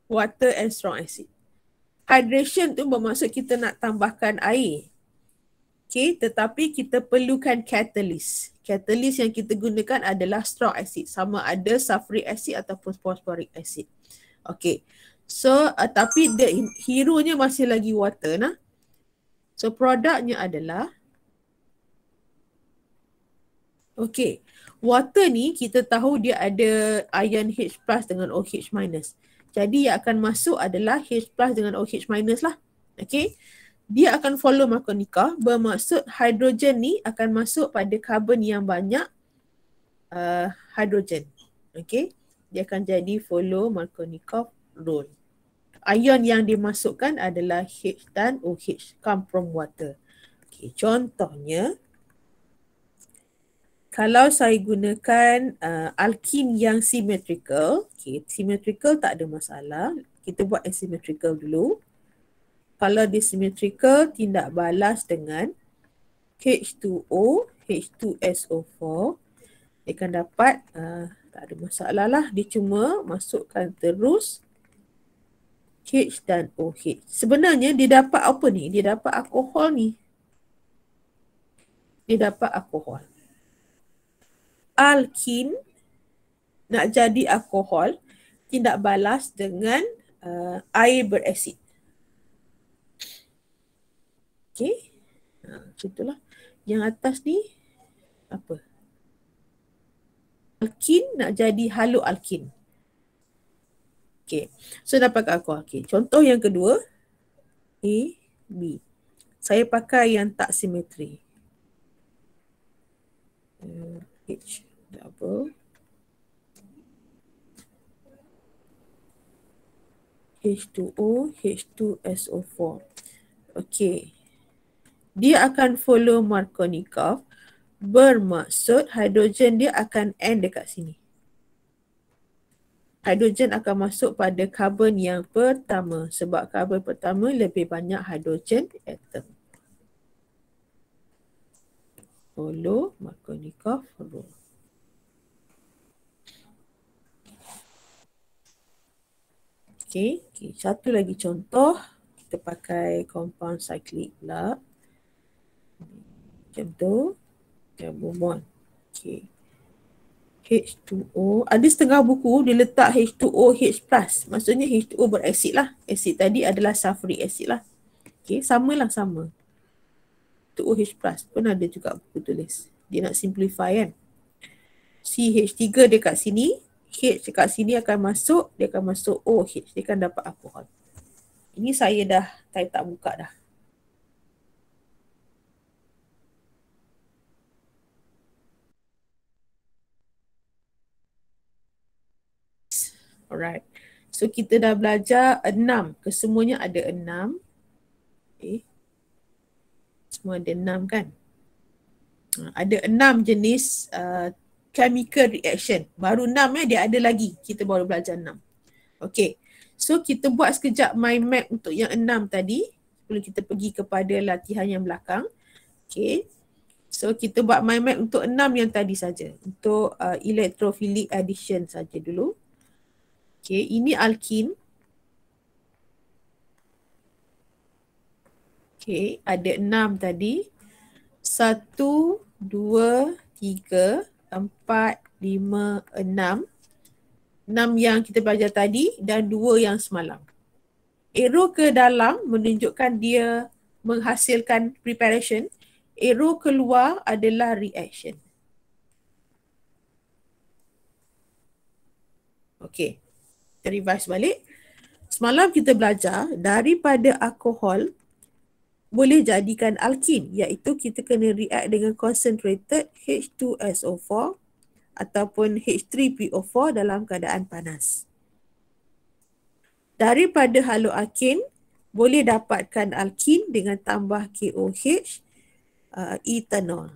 Water and strong acid. Hydration tu bermaksud kita nak tambahkan air. Okay, tetapi kita perlukan catalyst. Catalyst yang kita gunakan adalah strong acid. Sama ada sulfuric acid ataupun phosphoric acid. Okay, so uh, tapi the hero nya masih lagi water nah. So produknya adalah Okay, water ni kita tahu dia ada ion H plus dengan OH minus. Jadi yang akan masuk adalah H plus dengan OH minus lah. Okay. Dia akan follow makonika bermaksud hidrogen ni akan masuk pada karbon yang banyak uh, hidrogen. Okay. Dia akan jadi follow makonika rule. Ion yang dimasukkan adalah H dan OH come from water. Okay. Contohnya, kalau saya gunakan uh, alkin yang symmetrical, okay, symmetrical tak ada masalah. Kita buat asymmetrical dulu. Kalau dia symmetrical, tindak balas dengan H2O, H2SO4. Dia akan dapat, uh, tak ada masalah lah. Dia cuma masukkan terus H dan OH. Sebenarnya dia dapat apa ni? Dia dapat alkohol ni. Dia dapat alkohol alkin nak jadi alkohol tindak balas dengan uh, air berasid. Okey. Ha, itulah. Yang atas ni apa? Alkin nak jadi halo alkin. Okey. So dapatkan aku alkin. Contoh yang kedua A B. Saya pakai yang tak simetri. Hmm. H double. H2O, H2SO4. Okey. Dia akan follow Markovnikov. Bermaksud hidrogen dia akan end dekat sini. Hidrogen akan masuk pada karbon yang pertama. Sebab karbon pertama lebih banyak hidrogen atom follow maka nikah follow. Okey, okay. satu lagi contoh kita pakai compound cyclic pula. Macam tu. Okay, move on. Okay. H2O. Ada setengah buku dia letak H2O H+. plus. Maksudnya H2O berasid lah. Asid tadi adalah sulfuric acid lah. Okay, sama lah sama to OH plus pun ada juga buku tulis. Dia nak simplify kan. CH3 dekat sini, H dekat sini akan masuk, dia akan masuk OH. Dia akan dapat alkohol. Ini saya dah, saya tak buka dah. Alright. So kita dah belajar enam. Kesemuanya ada enam. Okay. Eh, semua ada enam kan. Ah, ada enam jenis uh, chemical reaction. Baru enam ya, dia ada lagi. Kita baru belajar enam. Okay. So kita buat sekejap mind map untuk yang enam tadi. Sebelum kita pergi kepada latihan yang belakang. Okay. So kita buat mind map untuk enam yang tadi saja. Untuk uh, electrophilic addition saja dulu. Okay. Ini alkene. Okay, ada enam tadi. Satu, dua, tiga, empat, lima, enam. Enam yang kita belajar tadi dan dua yang semalam. Ero ke dalam menunjukkan dia menghasilkan preparation. Ero keluar adalah reaction. Okay. Kita revise balik. Semalam kita belajar daripada alkohol boleh jadikan alkin iaitu kita kena react dengan concentrated H2SO4 ataupun H3PO4 dalam keadaan panas. Daripada haloalkin boleh dapatkan alkin dengan tambah KOH uh, ethanol.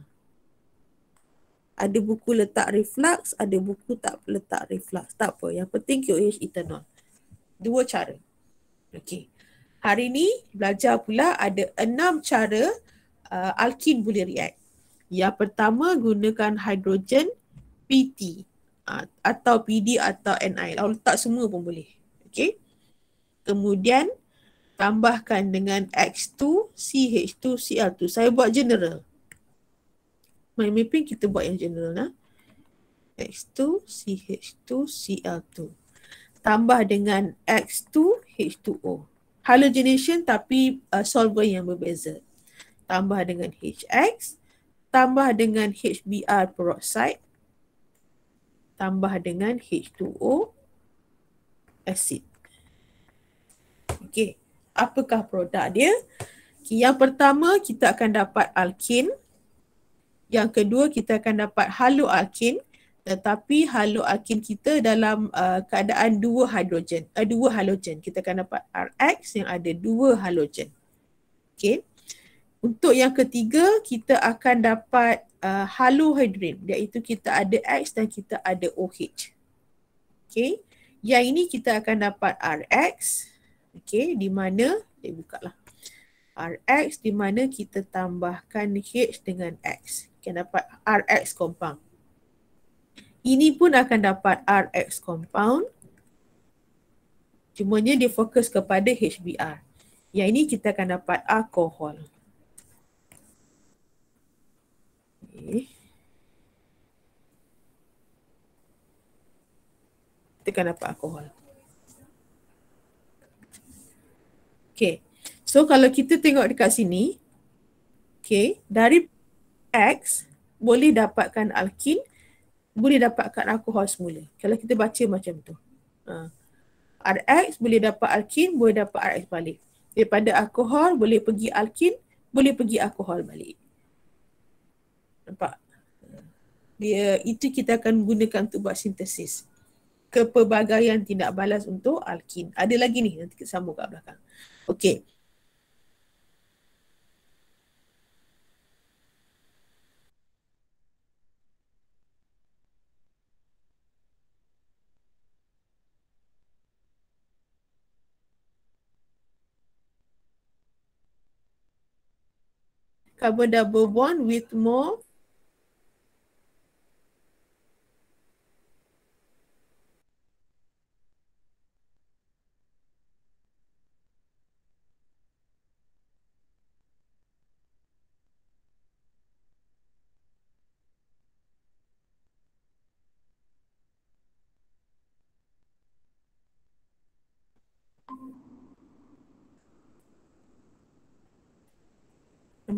Ada buku letak reflux, ada buku tak letak reflux. Tak apa, yang penting KOH ethanol. Dua cara. Okey. Hari ni belajar pula ada enam cara uh, alkin boleh react. Yang pertama gunakan hidrogen PT uh, atau PD atau NI. Kalau letak semua pun boleh. Okay. Kemudian tambahkan dengan X2, CH2, Cl2. Saya buat general. Mind mapping kita buat yang general lah. X2, CH2, Cl2. Tambah dengan X2, H2O halogenation tapi uh, solver yang berbeza. Tambah dengan HX, tambah dengan HBr peroxide, tambah dengan H2O acid. Okey, apakah produk dia? Okay, yang pertama kita akan dapat alkin. Yang kedua kita akan dapat haloalkin tetapi halo akin kita dalam uh, keadaan dua hidrogen uh, eh, dua halogen kita akan dapat rx yang ada dua halogen okey untuk yang ketiga kita akan dapat uh, halohidrin iaitu kita ada x dan kita ada oh okey yang ini kita akan dapat rx okey di mana Buka lah. rx di mana kita tambahkan h dengan x kita dapat rx kompang ini pun akan dapat Rx compound. Cumanya dia fokus kepada HBr. Yang ini kita akan dapat alkohol. Okay. Kita akan dapat alkohol. Okay. So kalau kita tengok dekat sini. Okay. Dari X boleh dapatkan alkin. Alkin boleh dapatkan alkohol semula. Kalau kita baca macam tu. Ha. Rx boleh dapat alkin, boleh dapat Rx balik. Daripada alkohol boleh pergi alkin, boleh pergi alkohol balik. Nampak? Dia, itu kita akan gunakan untuk buat sintesis. Kepelbagaian tindak balas untuk alkin. Ada lagi ni, nanti kita sambung kat belakang. Okay. cover double bond with more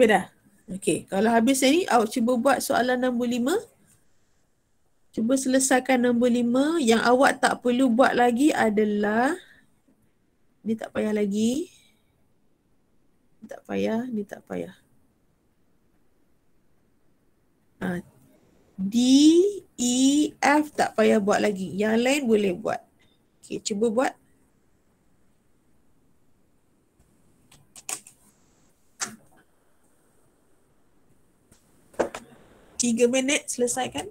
Okey dah. Okey, kalau habis ni awak cuba buat soalan nombor lima. Cuba selesaikan nombor lima. Yang awak tak perlu buat lagi adalah ni tak payah lagi. Ni tak payah, ni tak payah. Ha. D, E, F tak payah buat lagi. Yang lain boleh buat. Okay, cuba buat. 3 minit selesaikan.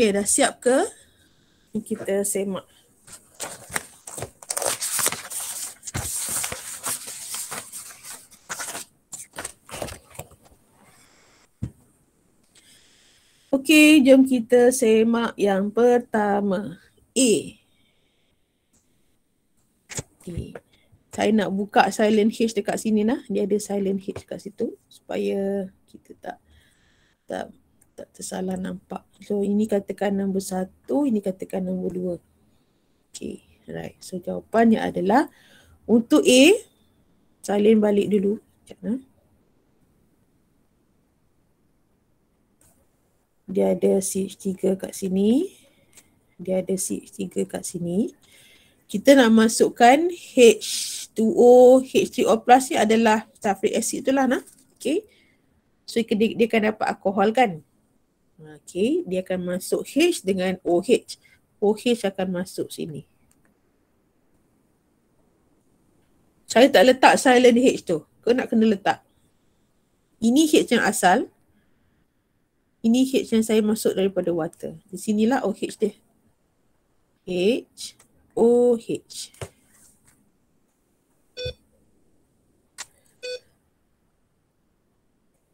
Okay dah siap ke? Kita semak. Okay, jom kita semak yang pertama. A. Okay. Saya nak buka silent H dekat sini lah. Dia ada silent H dekat situ supaya kita tak tak tak tersalah nampak. So ini katakan nombor satu, ini katakan nombor dua. Okay, right. So jawapannya adalah untuk A, salin balik dulu. Sekejap, nah. Ha. Dia ada CH3 kat sini. Dia ada CH3 kat sini. Kita nak masukkan H2O, H3O plus ni adalah sulfuric acid tu lah nah. Okay. So dia, dia akan dapat alkohol kan. Okay, dia akan masuk H dengan OH. OH akan masuk sini. Saya tak letak silent H tu. Kau nak kena letak. Ini H yang asal. Ini H yang saya masuk daripada water. Di sinilah OH dia. H, O, H.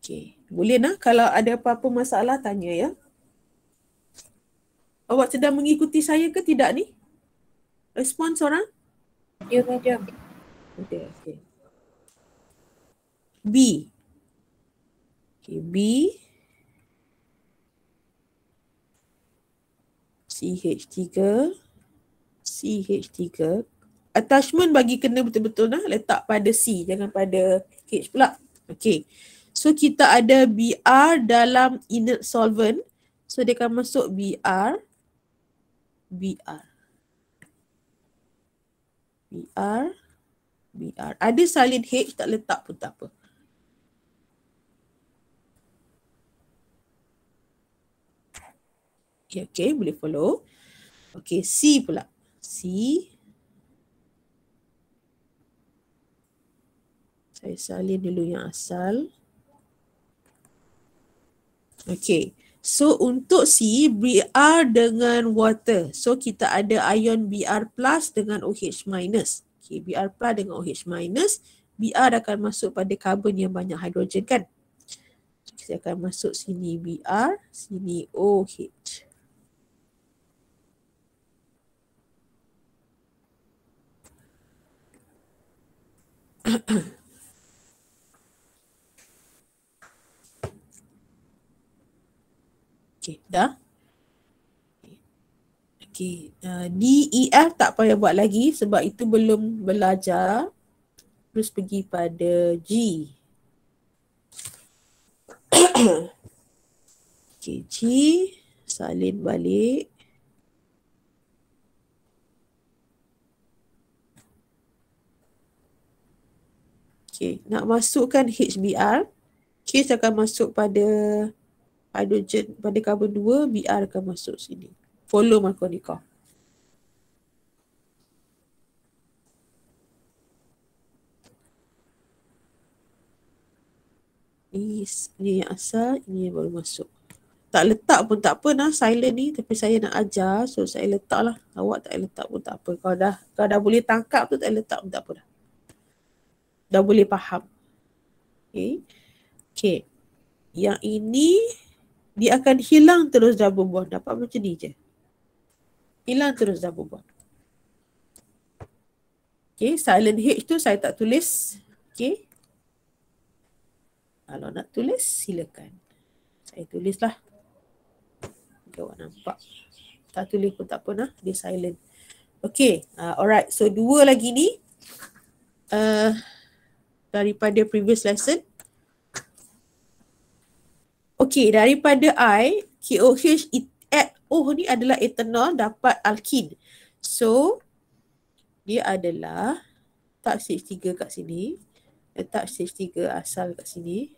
Okay. Boleh nak kalau ada apa-apa masalah tanya ya. Awak sedang mengikuti saya ke tidak ni? Respon orang? Ya, madam. Ya. Okey, okey. B. Okey, B. CH3. CH3. Attachment bagi kena betul-betul lah. Letak pada C. Jangan pada H pula. Okay. So kita ada BR dalam inert solvent. So dia akan masuk BR. BR. BR. BR. Ada salin H tak letak pun tak apa. Okay, ya, okay, boleh follow. Okay, C pula. C. Saya salin dulu yang asal. Okay. So untuk C, Br dengan water. So kita ada ion Br plus dengan OH minus. Okay, Br plus dengan OH minus. Br akan masuk pada karbon yang banyak hidrogen kan? Kita akan masuk sini Br, sini OH. Ahem. Okay dah. Okey, uh, DEF tak payah buat lagi sebab itu belum belajar. Terus pergi pada G. Okay G. Salin balik. Okay nak masukkan HBR. Kes akan masuk pada hidrogen pada carbon 2 BR akan masuk sini. Follow Markovnikov. Ini, ini yang asal, ini yang baru masuk. Tak letak pun tak apa lah silent ni tapi saya nak ajar so saya letak lah. Awak tak letak pun tak apa. kalau dah, kalau dah boleh tangkap tu tak letak pun tak apa dah. Dah boleh faham. Okay. Eh? Okay. Yang ini dia akan hilang terus double bond. Dapat macam ni je. Hilang terus double bond. Okay, silent H tu saya tak tulis. Okay. Kalau nak tulis, silakan. Saya tulislah. Jika awak nampak. Tak tulis pun tak pun lah. Dia silent. Okay, uh, alright. So, dua lagi ni. Uh, daripada previous lesson. Okay, daripada I, KOH at O ni adalah etanol dapat alkin. So, dia adalah tak CH3 kat sini. Letak CH3 asal kat sini.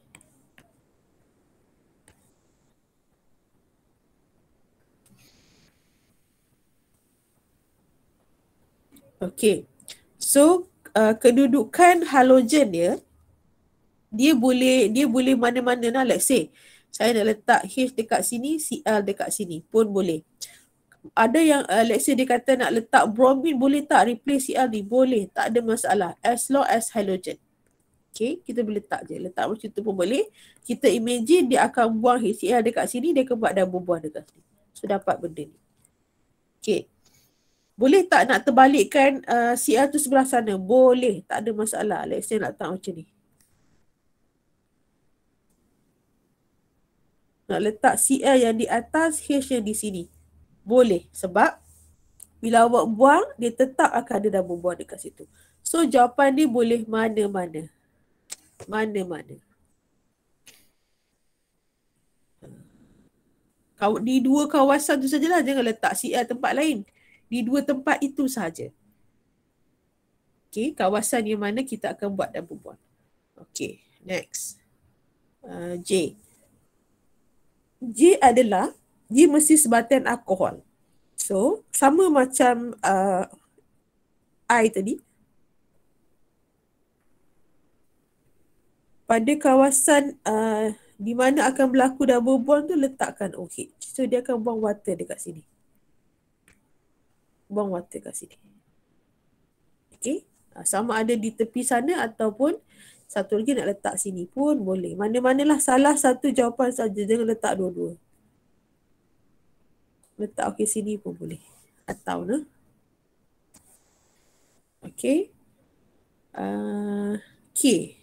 Okay. So, uh, kedudukan halogen dia, dia boleh dia boleh mana-mana lah. Let's say, saya nak letak H dekat sini, Cl dekat sini pun boleh. Ada yang uh, let's say dia kata nak letak Bromin boleh tak replace Cl ni? Boleh, tak ada masalah. As long as halogen. Okay, kita boleh letak je. Letak macam tu pun boleh. Kita imagine dia akan buang HCl dekat sini, dia akan buat double buang dekat sini. So dapat benda ni. Okay. Boleh tak nak terbalikkan uh, Cl tu sebelah sana? Boleh, tak ada masalah. Let's say nak letak macam ni. nak letak CL yang di atas H yang di sini. Boleh sebab bila awak buang dia tetap akan ada double bond dekat situ. So jawapan ni boleh mana-mana. Mana-mana. Kau di dua kawasan tu sajalah jangan letak CL tempat lain. Di dua tempat itu sahaja. Okay, kawasan yang mana kita akan buat dan bond. Okay, next. Uh, J. G adalah G mesti sebatan alkohol. So, sama macam uh, I tadi. Pada kawasan uh, di mana akan berlaku double bond tu letakkan OH. So, dia akan buang water dekat sini. Buang water dekat sini. Okay. Ah, sama ada di tepi sana ataupun satu lagi nak letak sini pun boleh. Mana-manalah salah satu jawapan saja jangan letak dua-dua. Letak okey sini pun boleh. Atau nah. Okey. Uh, K.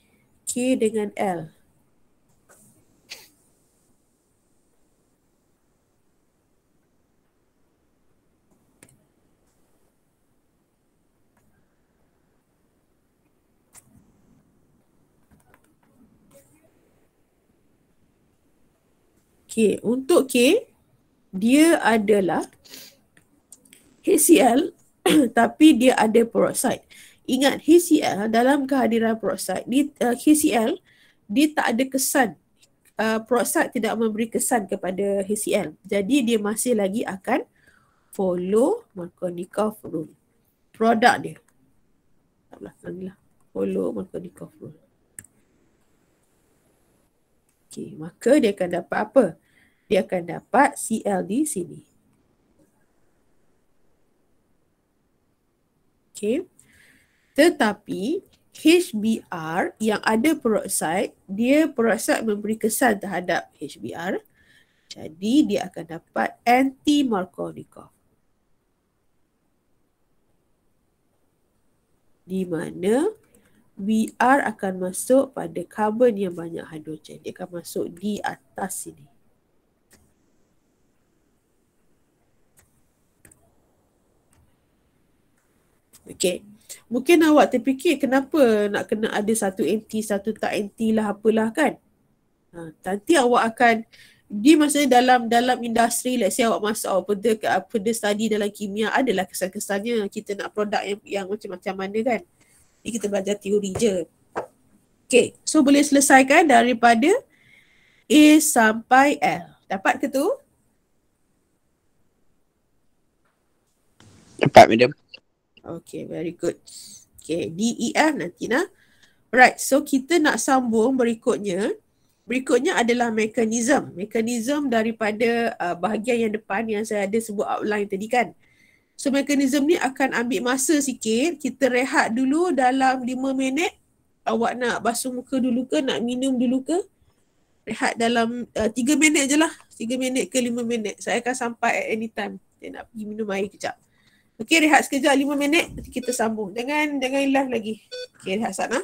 K dengan L. Okay, untuk K, dia adalah HCl tapi dia ada peroxide. Ingat HCl dalam kehadiran peroxide, di, uh, eh, HCl dia tak ada kesan. Uh, peroxide tidak memberi kesan kepada HCl. Jadi dia masih lagi akan follow Markovnikov rule. Produk dia. Tak belakang Follow Markovnikov rule. Okay, maka dia akan dapat apa? dia akan dapat CL di sini. Okay. Tetapi HBr yang ada peroxide, dia peroxide memberi kesan terhadap HBr. Jadi dia akan dapat anti Markovnikov. Di mana Br akan masuk pada karbon yang banyak hidrogen. Dia akan masuk di atas sini. Okay. Mungkin awak terfikir kenapa nak kena ada satu anti, satu tak anti lah apalah kan. Ha, nanti awak akan di masa dalam dalam industri let's say awak masuk awak pada, pada study dalam kimia adalah kesan-kesannya kita nak produk yang, yang macam-macam mana kan. Ni kita belajar teori je. Okay, so boleh selesaikan daripada A sampai L. Dapat ke tu? Dapat, madam. Okay, very good. Okay, D E DEF nanti nak. Right, so kita nak sambung berikutnya. Berikutnya adalah mekanism. Mekanism daripada uh, bahagian yang depan yang saya ada sebut outline tadi kan. So mekanism ni akan ambil masa sikit. Kita rehat dulu dalam 5 minit. Awak nak basuh muka dulu ke? Nak minum dulu ke? Rehat dalam uh, 3 minit je lah. 3 minit ke 5 minit. Saya akan sampai at any time. Saya nak pergi minum air kejap. Okey rehat sekejap 5 minit kita sambung. Jangan jangan live lagi. Okey rehat sana. Ha?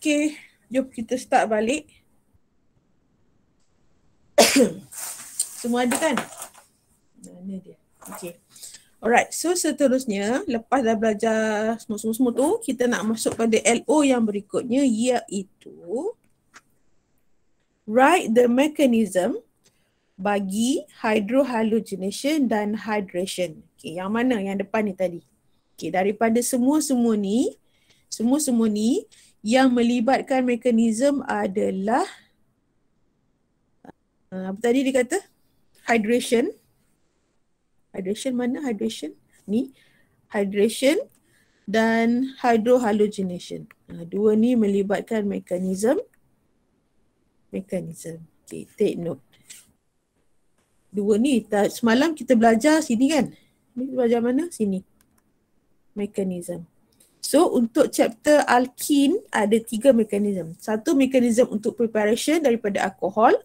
okay, jom kita start balik. Semua ada kan? Mana dia? Okay. Alright, so seterusnya lepas dah belajar semua-semua tu, kita nak masuk pada LO yang berikutnya iaitu write the mechanism bagi hydrohalogenation dan hydration. Okay, yang mana yang depan ni tadi? Okay, daripada semua-semua ni, semua-semua ni, yang melibatkan mekanisme adalah uh, apa tadi dia kata? Hydration. Hydration mana? Hydration. Ni. Hydration dan hydrohalogenation. Uh, dua ni melibatkan mekanism, mekanism. Okay, take note. Dua ni, semalam kita belajar sini kan? Ni belajar mana? Sini. Mekanism. So untuk chapter alkin ada tiga mekanisme. Satu mekanisme untuk preparation daripada alkohol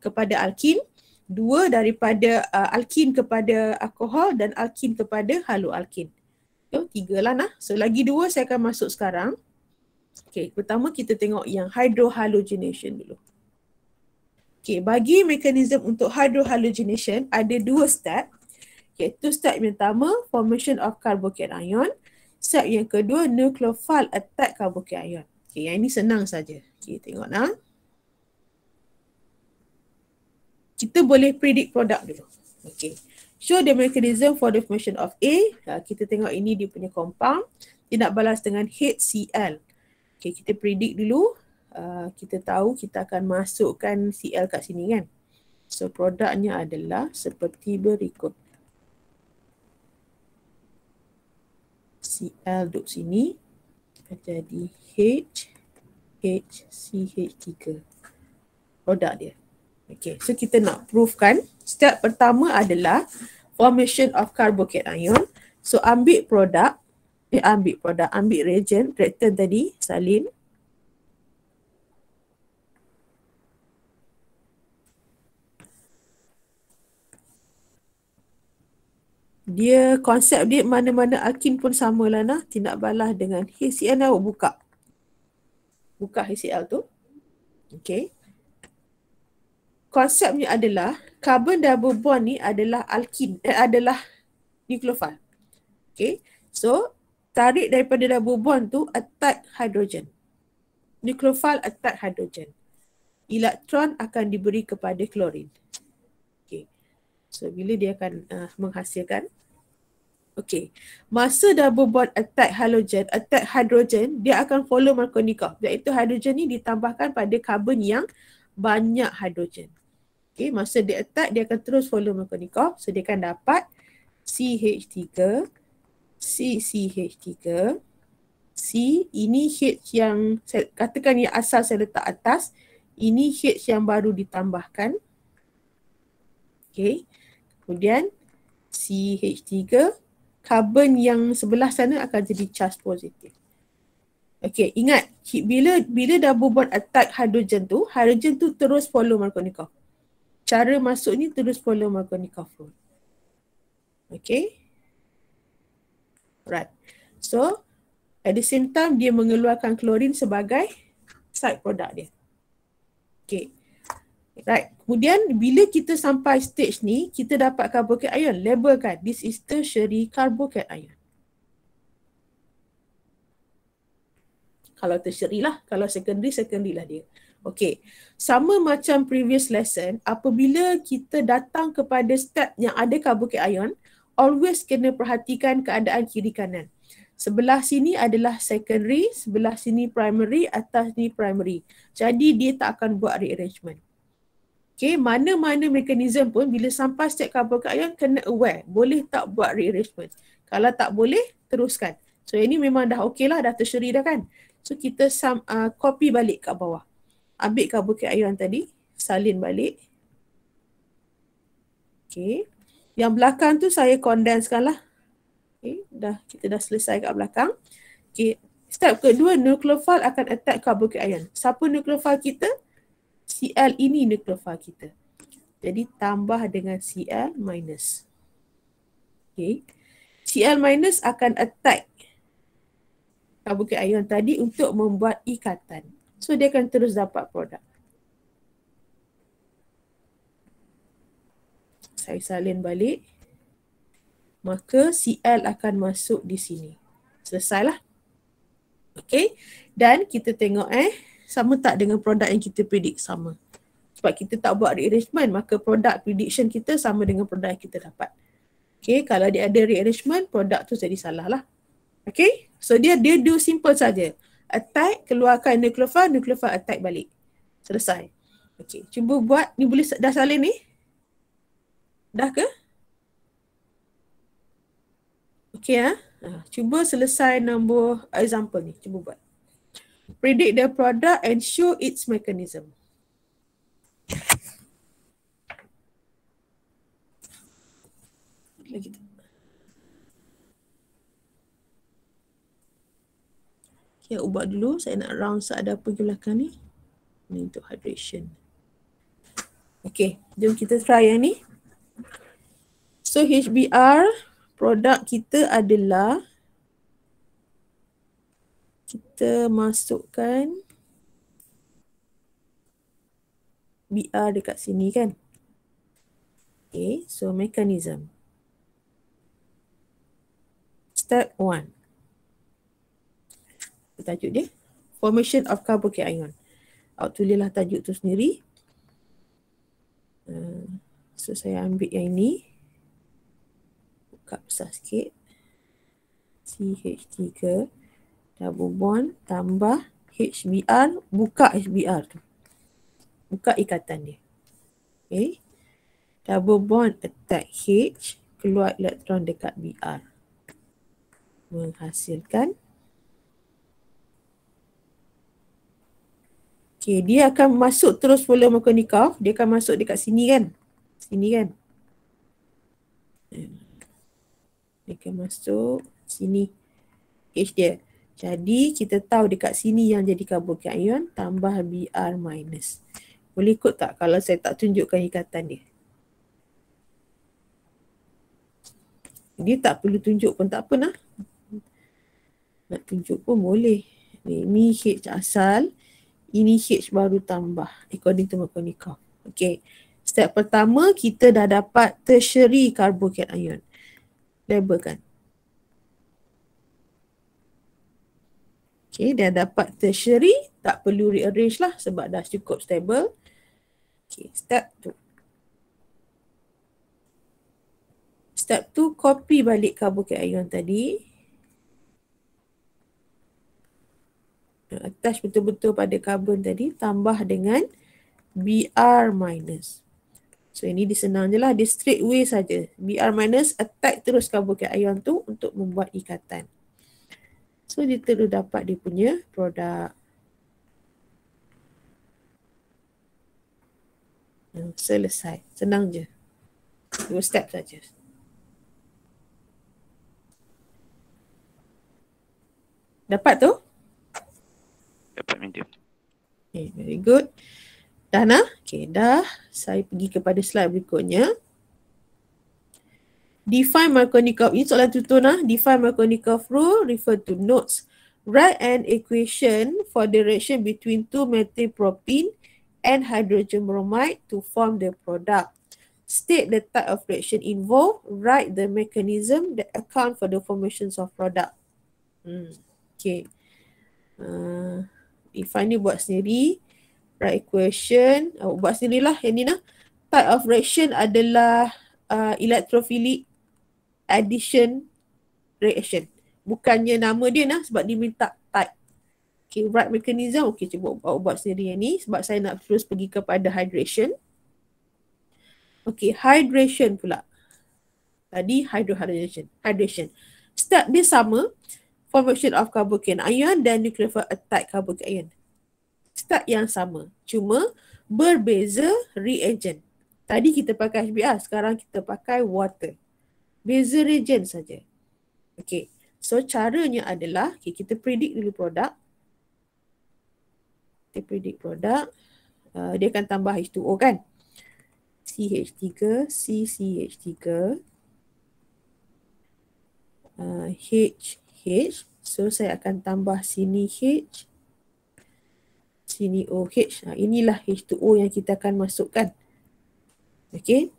kepada alkin, dua daripada uh, alkin kepada alkohol dan alkin kepada haloalkin. So tiga lah nah. So lagi dua saya akan masuk sekarang. Okey, pertama kita tengok yang hydrohalogenation dulu. Okey, bagi mekanisme untuk hydrohalogenation ada dua step. Okey, tu step yang pertama, formation of carbocation ion konsep yang kedua nucleophile attack carbocation. Okey, yang ini senang saja. Okey, tengok nah. Kita boleh predict produk dulu. Okey. Show the mechanism for the formation of A. Ha, kita tengok ini dia punya compound. Dia nak balas dengan HCl. Okey, kita predict dulu. Uh, kita tahu kita akan masukkan Cl kat sini kan. So produknya adalah seperti berikut. Cl uh, duduk sini akan jadi H 3 produk dia. Okay, so kita nak prove kan step pertama adalah formation of carbocation. So ambil produk, eh ambil produk, ambil reagent, reactant tadi, salin. dia konsep dia mana-mana akin pun sama lah nah tindak balas dengan HCL awak buka buka HCL tu okey konsepnya adalah carbon double bond ni adalah alkin eh, adalah nukleofil okay? so tarik daripada double bond tu attack hydrogen nukleofil attack hydrogen elektron akan diberi kepada klorin okay? so bila dia akan uh, menghasilkan Okay. Masa double bond attack halogen, attack hidrogen, dia akan follow Markovnikov. Iaitu hidrogen ni ditambahkan pada karbon yang banyak hidrogen. Okay. Masa dia attack, dia akan terus follow Markovnikov. So, dia akan dapat CH3, CCH3, C, ini H yang katakan yang asal saya letak atas. Ini H yang baru ditambahkan. Okay. Kemudian CH3 carbon yang sebelah sana akan jadi charge positif. Okay, ingat bila bila double bond attack hydrogen tu, hydrogen tu terus follow Markovnikov. Cara masuk ni terus follow Markovnikov rule. Okay. Right. So, at the same time dia mengeluarkan klorin sebagai side product dia. Okay, Right. Kemudian bila kita sampai stage ni, kita dapat carbocation ion. Labelkan. This is tertiary carbocation ion. Kalau tertiary lah. Kalau secondary, secondary lah dia. Okay. Sama macam previous lesson, apabila kita datang kepada step yang ada carbocation ion, always kena perhatikan keadaan kiri kanan. Sebelah sini adalah secondary, sebelah sini primary, atas ni primary. Jadi dia tak akan buat rearrangement. Okay, mana-mana mekanisme pun bila sampah setiap karbohidrat yang kena aware. Boleh tak buat rearrangement? Kalau tak boleh, teruskan. So, ini memang dah okey lah, dah tersyuri dah kan? So, kita sum, uh, copy balik kat bawah. Ambil karbohidrat ion tadi, salin balik. Okay. Yang belakang tu saya condensekan lah. Okay, dah, kita dah selesai kat belakang. Okay, step kedua, nukleofil akan attack karbohidrat ion. Siapa nukleofil kita? CL ini nukleofil kita. Jadi tambah dengan CL minus. Okay. CL minus akan attack karbukit ion tadi untuk membuat ikatan. So dia akan terus dapat produk. Saya salin balik. Maka CL akan masuk di sini. Selesailah. Okay. Dan kita tengok eh sama tak dengan produk yang kita predict sama sebab kita tak buat rearrangement maka produk prediction kita sama dengan produk yang kita dapat okey kalau dia ada rearrangement produk tu jadi salah lah okey so dia dia do simple saja attack keluarkan nucleofar nucleofar attack balik selesai okey cuba buat ni boleh dah salin ni dah ke okey ah ha? cuba selesai nombor example ni cuba buat predict the product and show its mechanism. Lagi tak? Ya, ubah dulu. Saya nak round seada apa gelakan ni. Ni untuk hydration. Okay, jom kita try yang ni. So HBR, produk kita adalah kita masukkan BR dekat sini kan. Okay, so mechanism. Step 1. Tajuk dia. Formation of carbocation. Awak tulislah tajuk tu sendiri. Uh, so saya ambil yang ini. Buka besar sikit. CH3 double bond tambah HBR buka HBR tu buka ikatan dia okay double bond attack H keluar elektron dekat BR menghasilkan okay dia akan masuk terus volume konikal dia akan masuk dekat sini kan sini kan dia akan masuk sini H dia jadi kita tahu dekat sini yang jadi karbokion tambah Br minus. Boleh ikut tak kalau saya tak tunjukkan ikatan dia? Dia tak perlu tunjuk pun tak apa lah. Nak tunjuk pun boleh. Ini H asal. Ini H baru tambah. According to Makonikov. Okay. Step pertama kita dah dapat tertiary karbokion ion. Label Okay, dah dapat tertiary, tak perlu rearrange lah sebab dah cukup stable. Okay, step tu, Step tu copy balik carbocation tadi. Attach betul-betul pada carbon tadi, tambah dengan Br minus. So ini dia senang je lah, dia straight way saja. Br minus attack terus carbocation tu untuk membuat ikatan. So dia perlu dapat dia punya produk. Selesai. Senang je. Dua step saja. Dapat tu? Dapat medium. Okay, very good. Dah nak? Okay, dah. Saya pergi kepada slide berikutnya. Define Markovnikov ini soalan tutun lah. Define Markovnikov rule refer to notes. Write an equation for the reaction between two methylpropene and hydrogen bromide to form the product. State the type of reaction involved. Write the mechanism that account for the formations of product. Hmm. Okay. Uh, define ni buat sendiri. Write equation. Oh, buat sendirilah yang ni lah. Type of reaction adalah uh, electrophilic addition reaction. Bukannya nama dia nak sebab dia minta type. Okay, right mechanism. Okay, cuba ubah-ubah sendiri yang ni sebab saya nak terus pergi kepada hydration. Okay, hydration pula. Tadi hydrohydration. Hydration. Step dia sama. Formation of carbocation ion dan nucleophile attack carbocation ion. Step yang sama. Cuma berbeza reagent. Tadi kita pakai HBR, sekarang kita pakai water beza region saja. okay. So caranya adalah okay, kita predict dulu produk. Kita predict produk. Uh, dia akan tambah H2O kan? CH3, CCH3, uh, H, H. So saya akan tambah sini H, sini OH. Uh, inilah H2O yang kita akan masukkan. okay?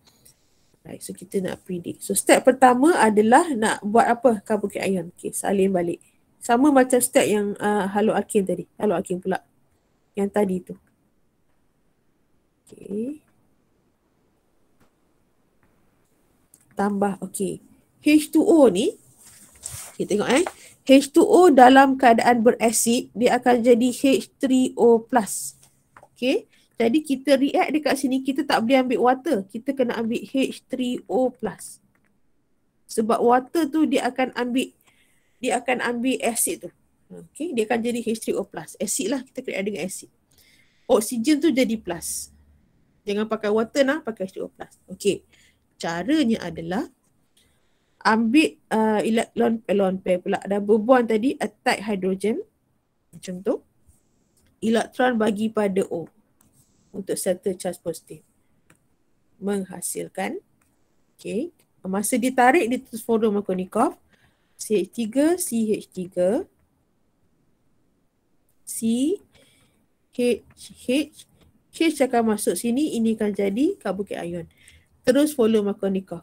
Right. So kita nak predict. So step pertama adalah nak buat apa karbukit ion. Okay salin balik. Sama macam step yang uh, halo akin tadi. Halo akin pula. Yang tadi tu. Okay. Tambah. Okay. H2O ni. Kita tengok eh. H2O dalam keadaan berasid dia akan jadi H3O plus. Okay. Jadi kita react dekat sini kita tak boleh ambil water. Kita kena ambil H3O+. Sebab water tu dia akan ambil dia akan ambil acid tu. Okay, dia akan jadi H3O+. Acid lah kita kena dengan acid. Oksigen tu jadi plus. Jangan pakai water lah, pakai h 3 o Okay. Caranya adalah ambil uh, elektron elektron eh, pair pula. Ada berbuan tadi attack hydrogen. Macam tu. Elektron bagi pada O untuk settle charge positif menghasilkan okey masa ditarik di transformer Markovnikov CH3 CH3 C H H H akan masuk sini ini akan jadi karbukit ion terus follow Markovnikov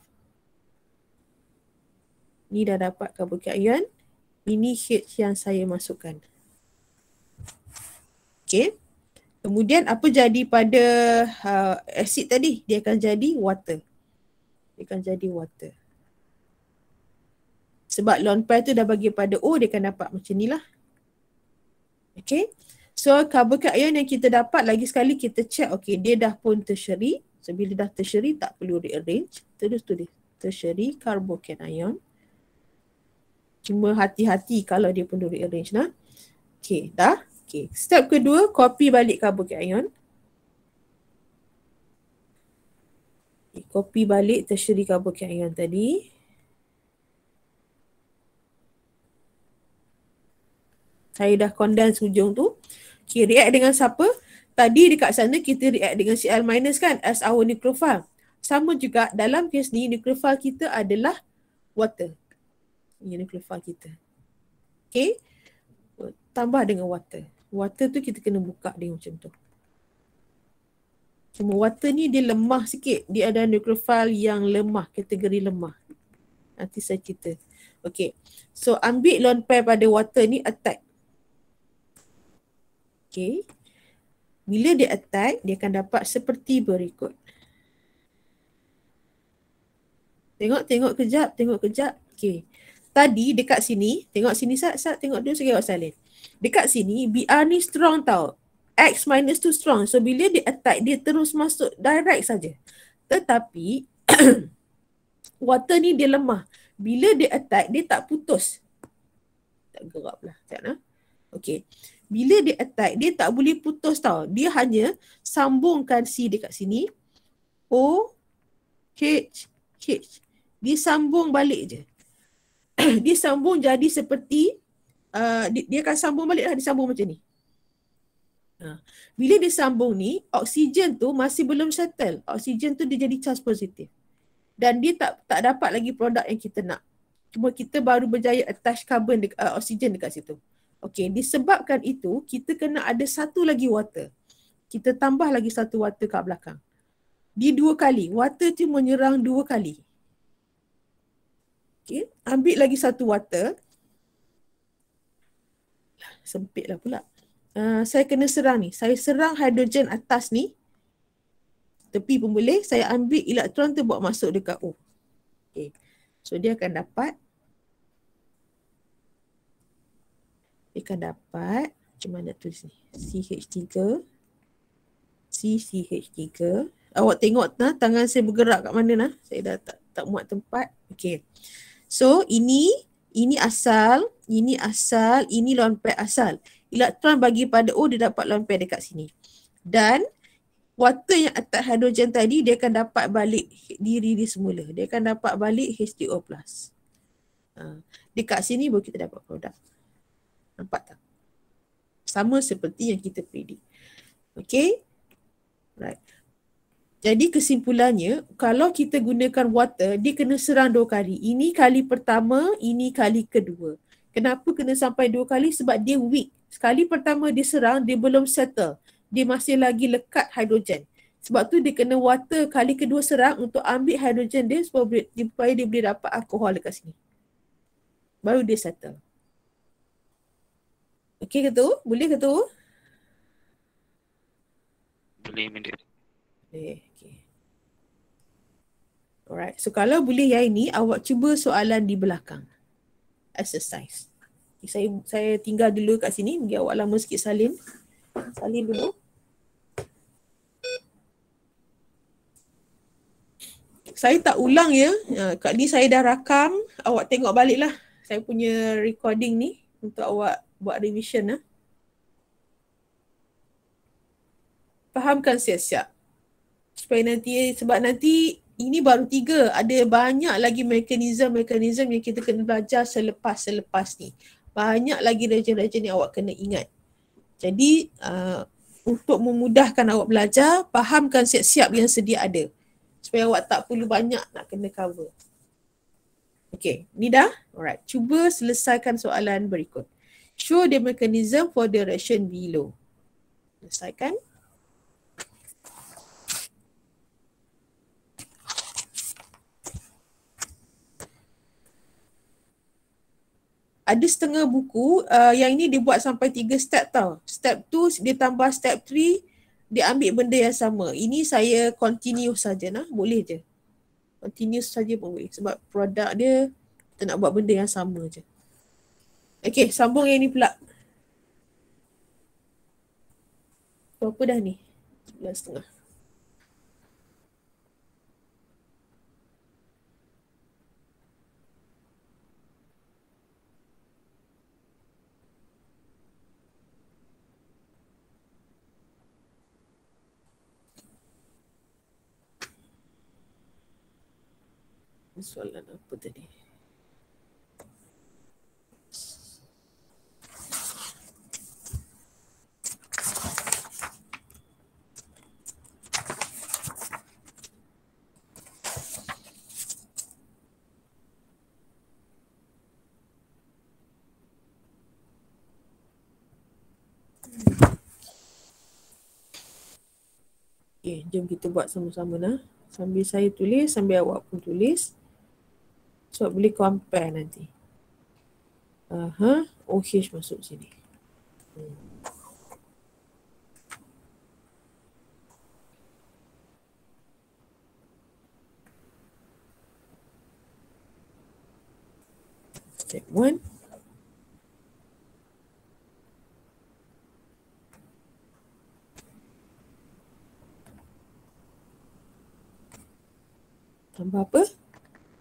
ni dah dapat karbukit ion ini H yang saya masukkan okey Kemudian apa jadi pada uh, asid tadi? Dia akan jadi water. Dia akan jadi water. Sebab lone pair tu dah bagi pada O, oh, dia akan dapat macam ni lah. Okay. So carbocation ion yang kita dapat lagi sekali kita check. Okay, dia dah pun tertiary. So bila dah tertiary tak perlu rearrange. Terus tulis tertiary carbocation ion. Cuma hati-hati kalau dia perlu rearrange lah. Okay, dah. Okay. Step kedua, copy balik carbon cation. Okay. Copy balik tertiary carbon cation tadi. Saya dah condense hujung tu. Okay, react dengan siapa? Tadi dekat sana kita react dengan Cl- kan as our nucleophile. Sama juga dalam kes ni nucleophile kita adalah water. Ini nucleophile kita. Okay. Tambah dengan water water tu kita kena buka dia macam tu. Cuma water ni dia lemah sikit. Dia ada nucleophile yang lemah, kategori lemah. Nanti saya cerita. Okay. So ambil lone pair pada water ni attack. Okay. Bila dia attack, dia akan dapat seperti berikut. Tengok, tengok kejap, tengok kejap. Okay. Tadi dekat sini, tengok sini sat, sat, tengok dulu sekejap salin. Dekat sini BR ni strong tau. X minus tu strong. So bila dia attack dia terus masuk direct saja. Tetapi water ni dia lemah. Bila dia attack dia tak putus. Tak gerak pula. Tak nak. Okay. Bila dia attack dia tak boleh putus tau. Dia hanya sambungkan C dekat sini. O, H, H. Dia sambung balik je. dia sambung jadi seperti Uh, dia, dia akan sambung balik lah, dia sambung macam ni. Ha. Bila dia sambung ni, oksigen tu masih belum settle. Oksigen tu dia jadi charge positif. Dan dia tak tak dapat lagi produk yang kita nak. Cuma kita baru berjaya attach carbon, dek, uh, oksigen dekat situ. Okay, disebabkan itu, kita kena ada satu lagi water. Kita tambah lagi satu water kat belakang. Di dua kali. Water tu menyerang dua kali. Okay, ambil lagi satu water sempit lah pula. Uh, saya kena serang ni. Saya serang hidrogen atas ni. Tepi pun boleh. Saya ambil elektron tu buat masuk dekat O. Okay. So dia akan dapat. Dia akan dapat. Macam mana tulis ni? CH3. CCH3. Awak tengok nah, tangan saya bergerak kat mana nah. Saya dah tak, tak muat tempat. Okay. So ini ini asal ini asal, ini lawan pair asal. Elektron bagi pada O oh, dia dapat lawan pair dekat sini. Dan water yang atas hidrogen tadi dia akan dapat balik diri dia semula. Dia akan dapat balik H2O+. Ha. dekat sini baru kita dapat produk. Nampak tak? Sama seperti yang kita predict. Okay? Right. Jadi kesimpulannya, kalau kita gunakan water, dia kena serang dua kali. Ini kali pertama, ini kali kedua. Kenapa kena sampai dua kali? Sebab dia weak. Sekali pertama dia serang, dia belum settle. Dia masih lagi lekat hidrogen. Sebab tu dia kena water kali kedua serang untuk ambil hidrogen dia supaya dia, supaya boleh dapat alkohol dekat sini. Baru dia settle. Okey ke tu? Boleh ke tu? Boleh, minit. Okay. Alright, so kalau boleh yang ini, awak cuba soalan di belakang exercise. Okay, saya saya tinggal dulu kat sini, bagi awak lama sikit salin. Salin dulu. Saya tak ulang ya. ya. Kat ni saya dah rakam. Awak tengok baliklah saya punya recording ni untuk awak buat revision lah. Fahamkan siap-siap. Supaya nanti, sebab nanti ini baru tiga ada banyak lagi mekanisme-mekanisme yang kita kena belajar selepas-selepas ni banyak lagi rejim-rejim yang awak kena ingat jadi uh, untuk memudahkan awak belajar fahamkan siap-siap yang sedia ada supaya awak tak perlu banyak nak kena cover Okay, ni dah? Alright, cuba selesaikan soalan berikut. Show the mechanism for the reaction below. Selesaikan. ada setengah buku uh, yang ini dia buat sampai tiga step tau. Step tu dia tambah step three, dia ambil benda yang sama. Ini saya continue saja nak boleh je. Continue saja boleh sebab produk dia kita nak buat benda yang sama je. Okay, sambung yang ni pula. Berapa dah ni? Sebelas setengah. Ini soalan apa tadi? Okay, jom kita buat sama-sama nah. Sambil saya tulis, sambil awak pun tulis. Sebab boleh compare nanti. Aha, OH masuk sini. Hmm. Step one. Tambah apa?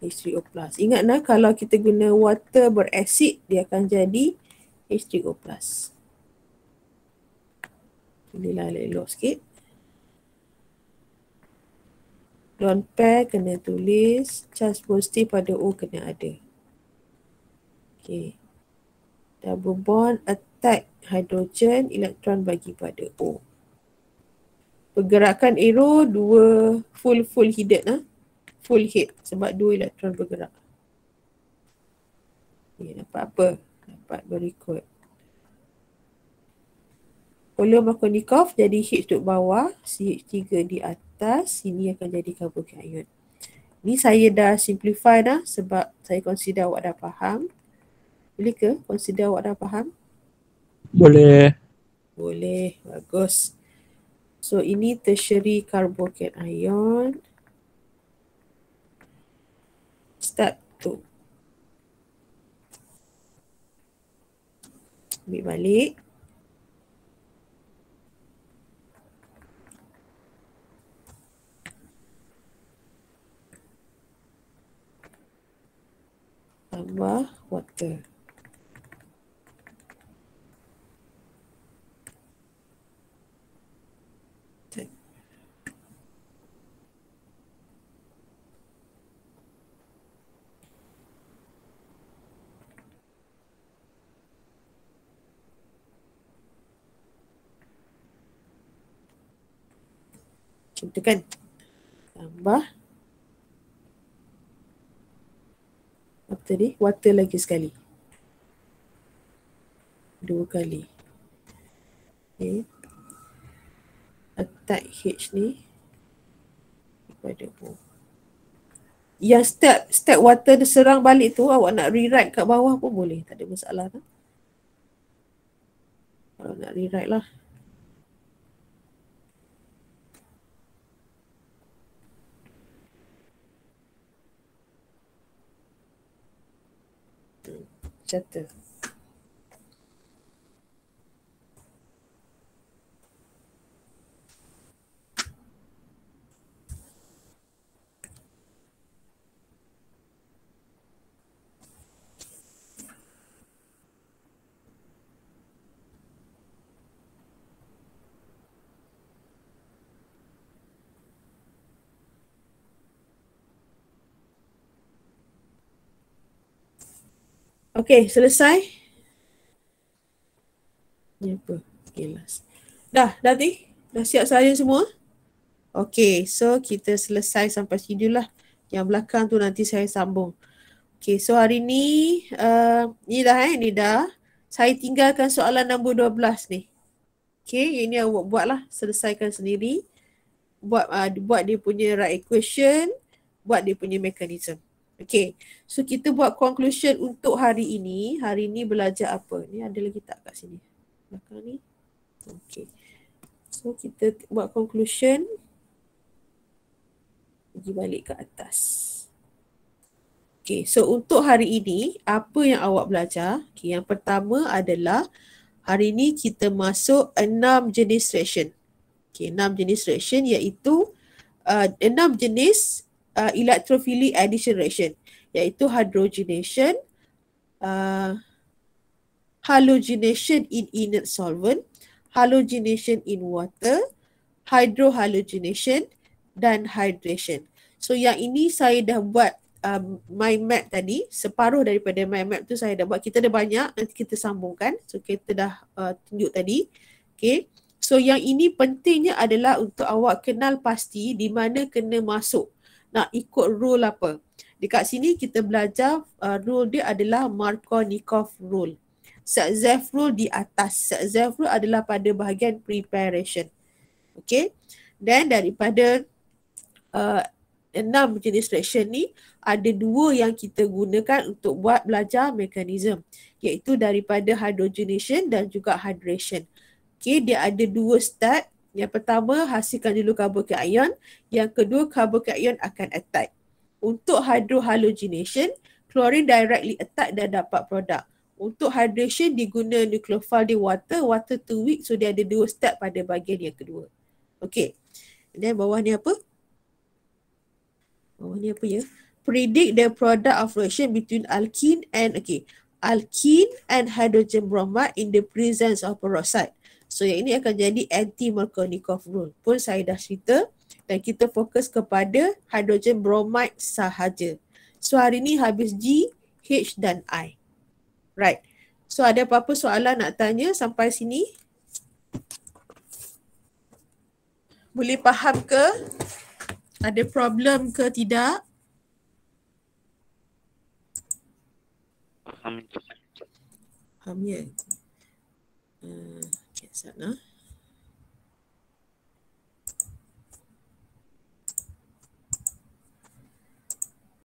H3O+. Ingatlah kalau kita guna water berasid, dia akan jadi H3O+. Ini lah elok sikit. Don't pair kena tulis. Charge positive pada O kena ada. Okay. Double bond attack hydrogen elektron bagi pada O. Pergerakan arrow dua full-full hidup lah. Ha? full hit sebab dua lah elektron bergerak. Okay, nampak apa? Nampak berikut. Volume Markovnikov jadi H untuk bawah, CH3 di atas, sini akan jadi karbokion. Ni saya dah simplify dah sebab saya consider awak dah faham. Boleh ke consider awak dah faham? Boleh. Boleh, bagus. So ini tertiary karbokion ion. Start tu. Ambil balik. Tambah water. Macam tu kan. Tambah. Apa tadi? Water lagi sekali. Dua kali. Okay. Attack H ni. Kepada O. Yang step step water dia serang balik tu awak nak rewrite kat bawah pun boleh. Tak ada masalah tu. Kan? Kalau nak rewrite lah. objective Okey, selesai. Ni apa? Okay, last. Dah, dah ni? Dah siap saya semua? Okey, so kita selesai sampai sini lah. Yang belakang tu nanti saya sambung. Okey, so hari ni, uh, ni dah eh, ni dah. Saya tinggalkan soalan nombor 12 ni. Okey, ini awak buat lah. Selesaikan sendiri. Buat uh, buat dia punya right equation. Buat dia punya mekanisme. Okay, so kita buat conclusion untuk hari ini. Hari ini belajar apa? Ini ada lagi tak kat sini? Belakang ni? Okay. So kita buat conclusion. Pergi balik ke atas. Okay, so untuk hari ini, apa yang awak belajar? Okay, yang pertama adalah hari ini kita masuk enam jenis reaction. Okay, enam jenis reaction iaitu uh, enam jenis uh, electrophilic addition reaction iaitu hydrogenation uh, halogenation in inert solvent halogenation in water hydrohalogenation dan hydration so yang ini saya dah buat um, mind map tadi separuh daripada mind map tu saya dah buat kita ada banyak nanti kita sambungkan so kita dah uh, tunjuk tadi okay So yang ini pentingnya adalah untuk awak kenal pasti di mana kena masuk nak ikut rule apa. Dekat sini kita belajar uh, rule dia adalah Markovnikov rule. Zef rule di atas. Zef rule adalah pada bahagian preparation. Okay. Dan daripada uh, enam jenis reaction ni ada dua yang kita gunakan untuk buat belajar mekanisme iaitu daripada hydrogenation dan juga hydration. Okay, dia ada dua step yang pertama hasilkan dulu karbokation, yang kedua karbokation akan attack. Untuk hydrohalogenation, klorin directly attack dan dapat produk. Untuk hydration diguna nucleophile di water, water to weak so dia ada dua step pada bahagian yang kedua. Okay. Dan bawah ni apa? Bawah ni apa ya? Predict the product of reaction between alkene and okay, alkene and hydrogen bromide in the presence of peroxide. So yang ini akan jadi anti Merkonikov rule pun saya dah cerita dan kita fokus kepada hidrogen bromide sahaja. So hari ni habis G, H dan I. Right. So ada apa-apa soalan nak tanya sampai sini? Boleh faham ke? Ada problem ke tidak? Faham. Faham Hmm. ဆက်နော်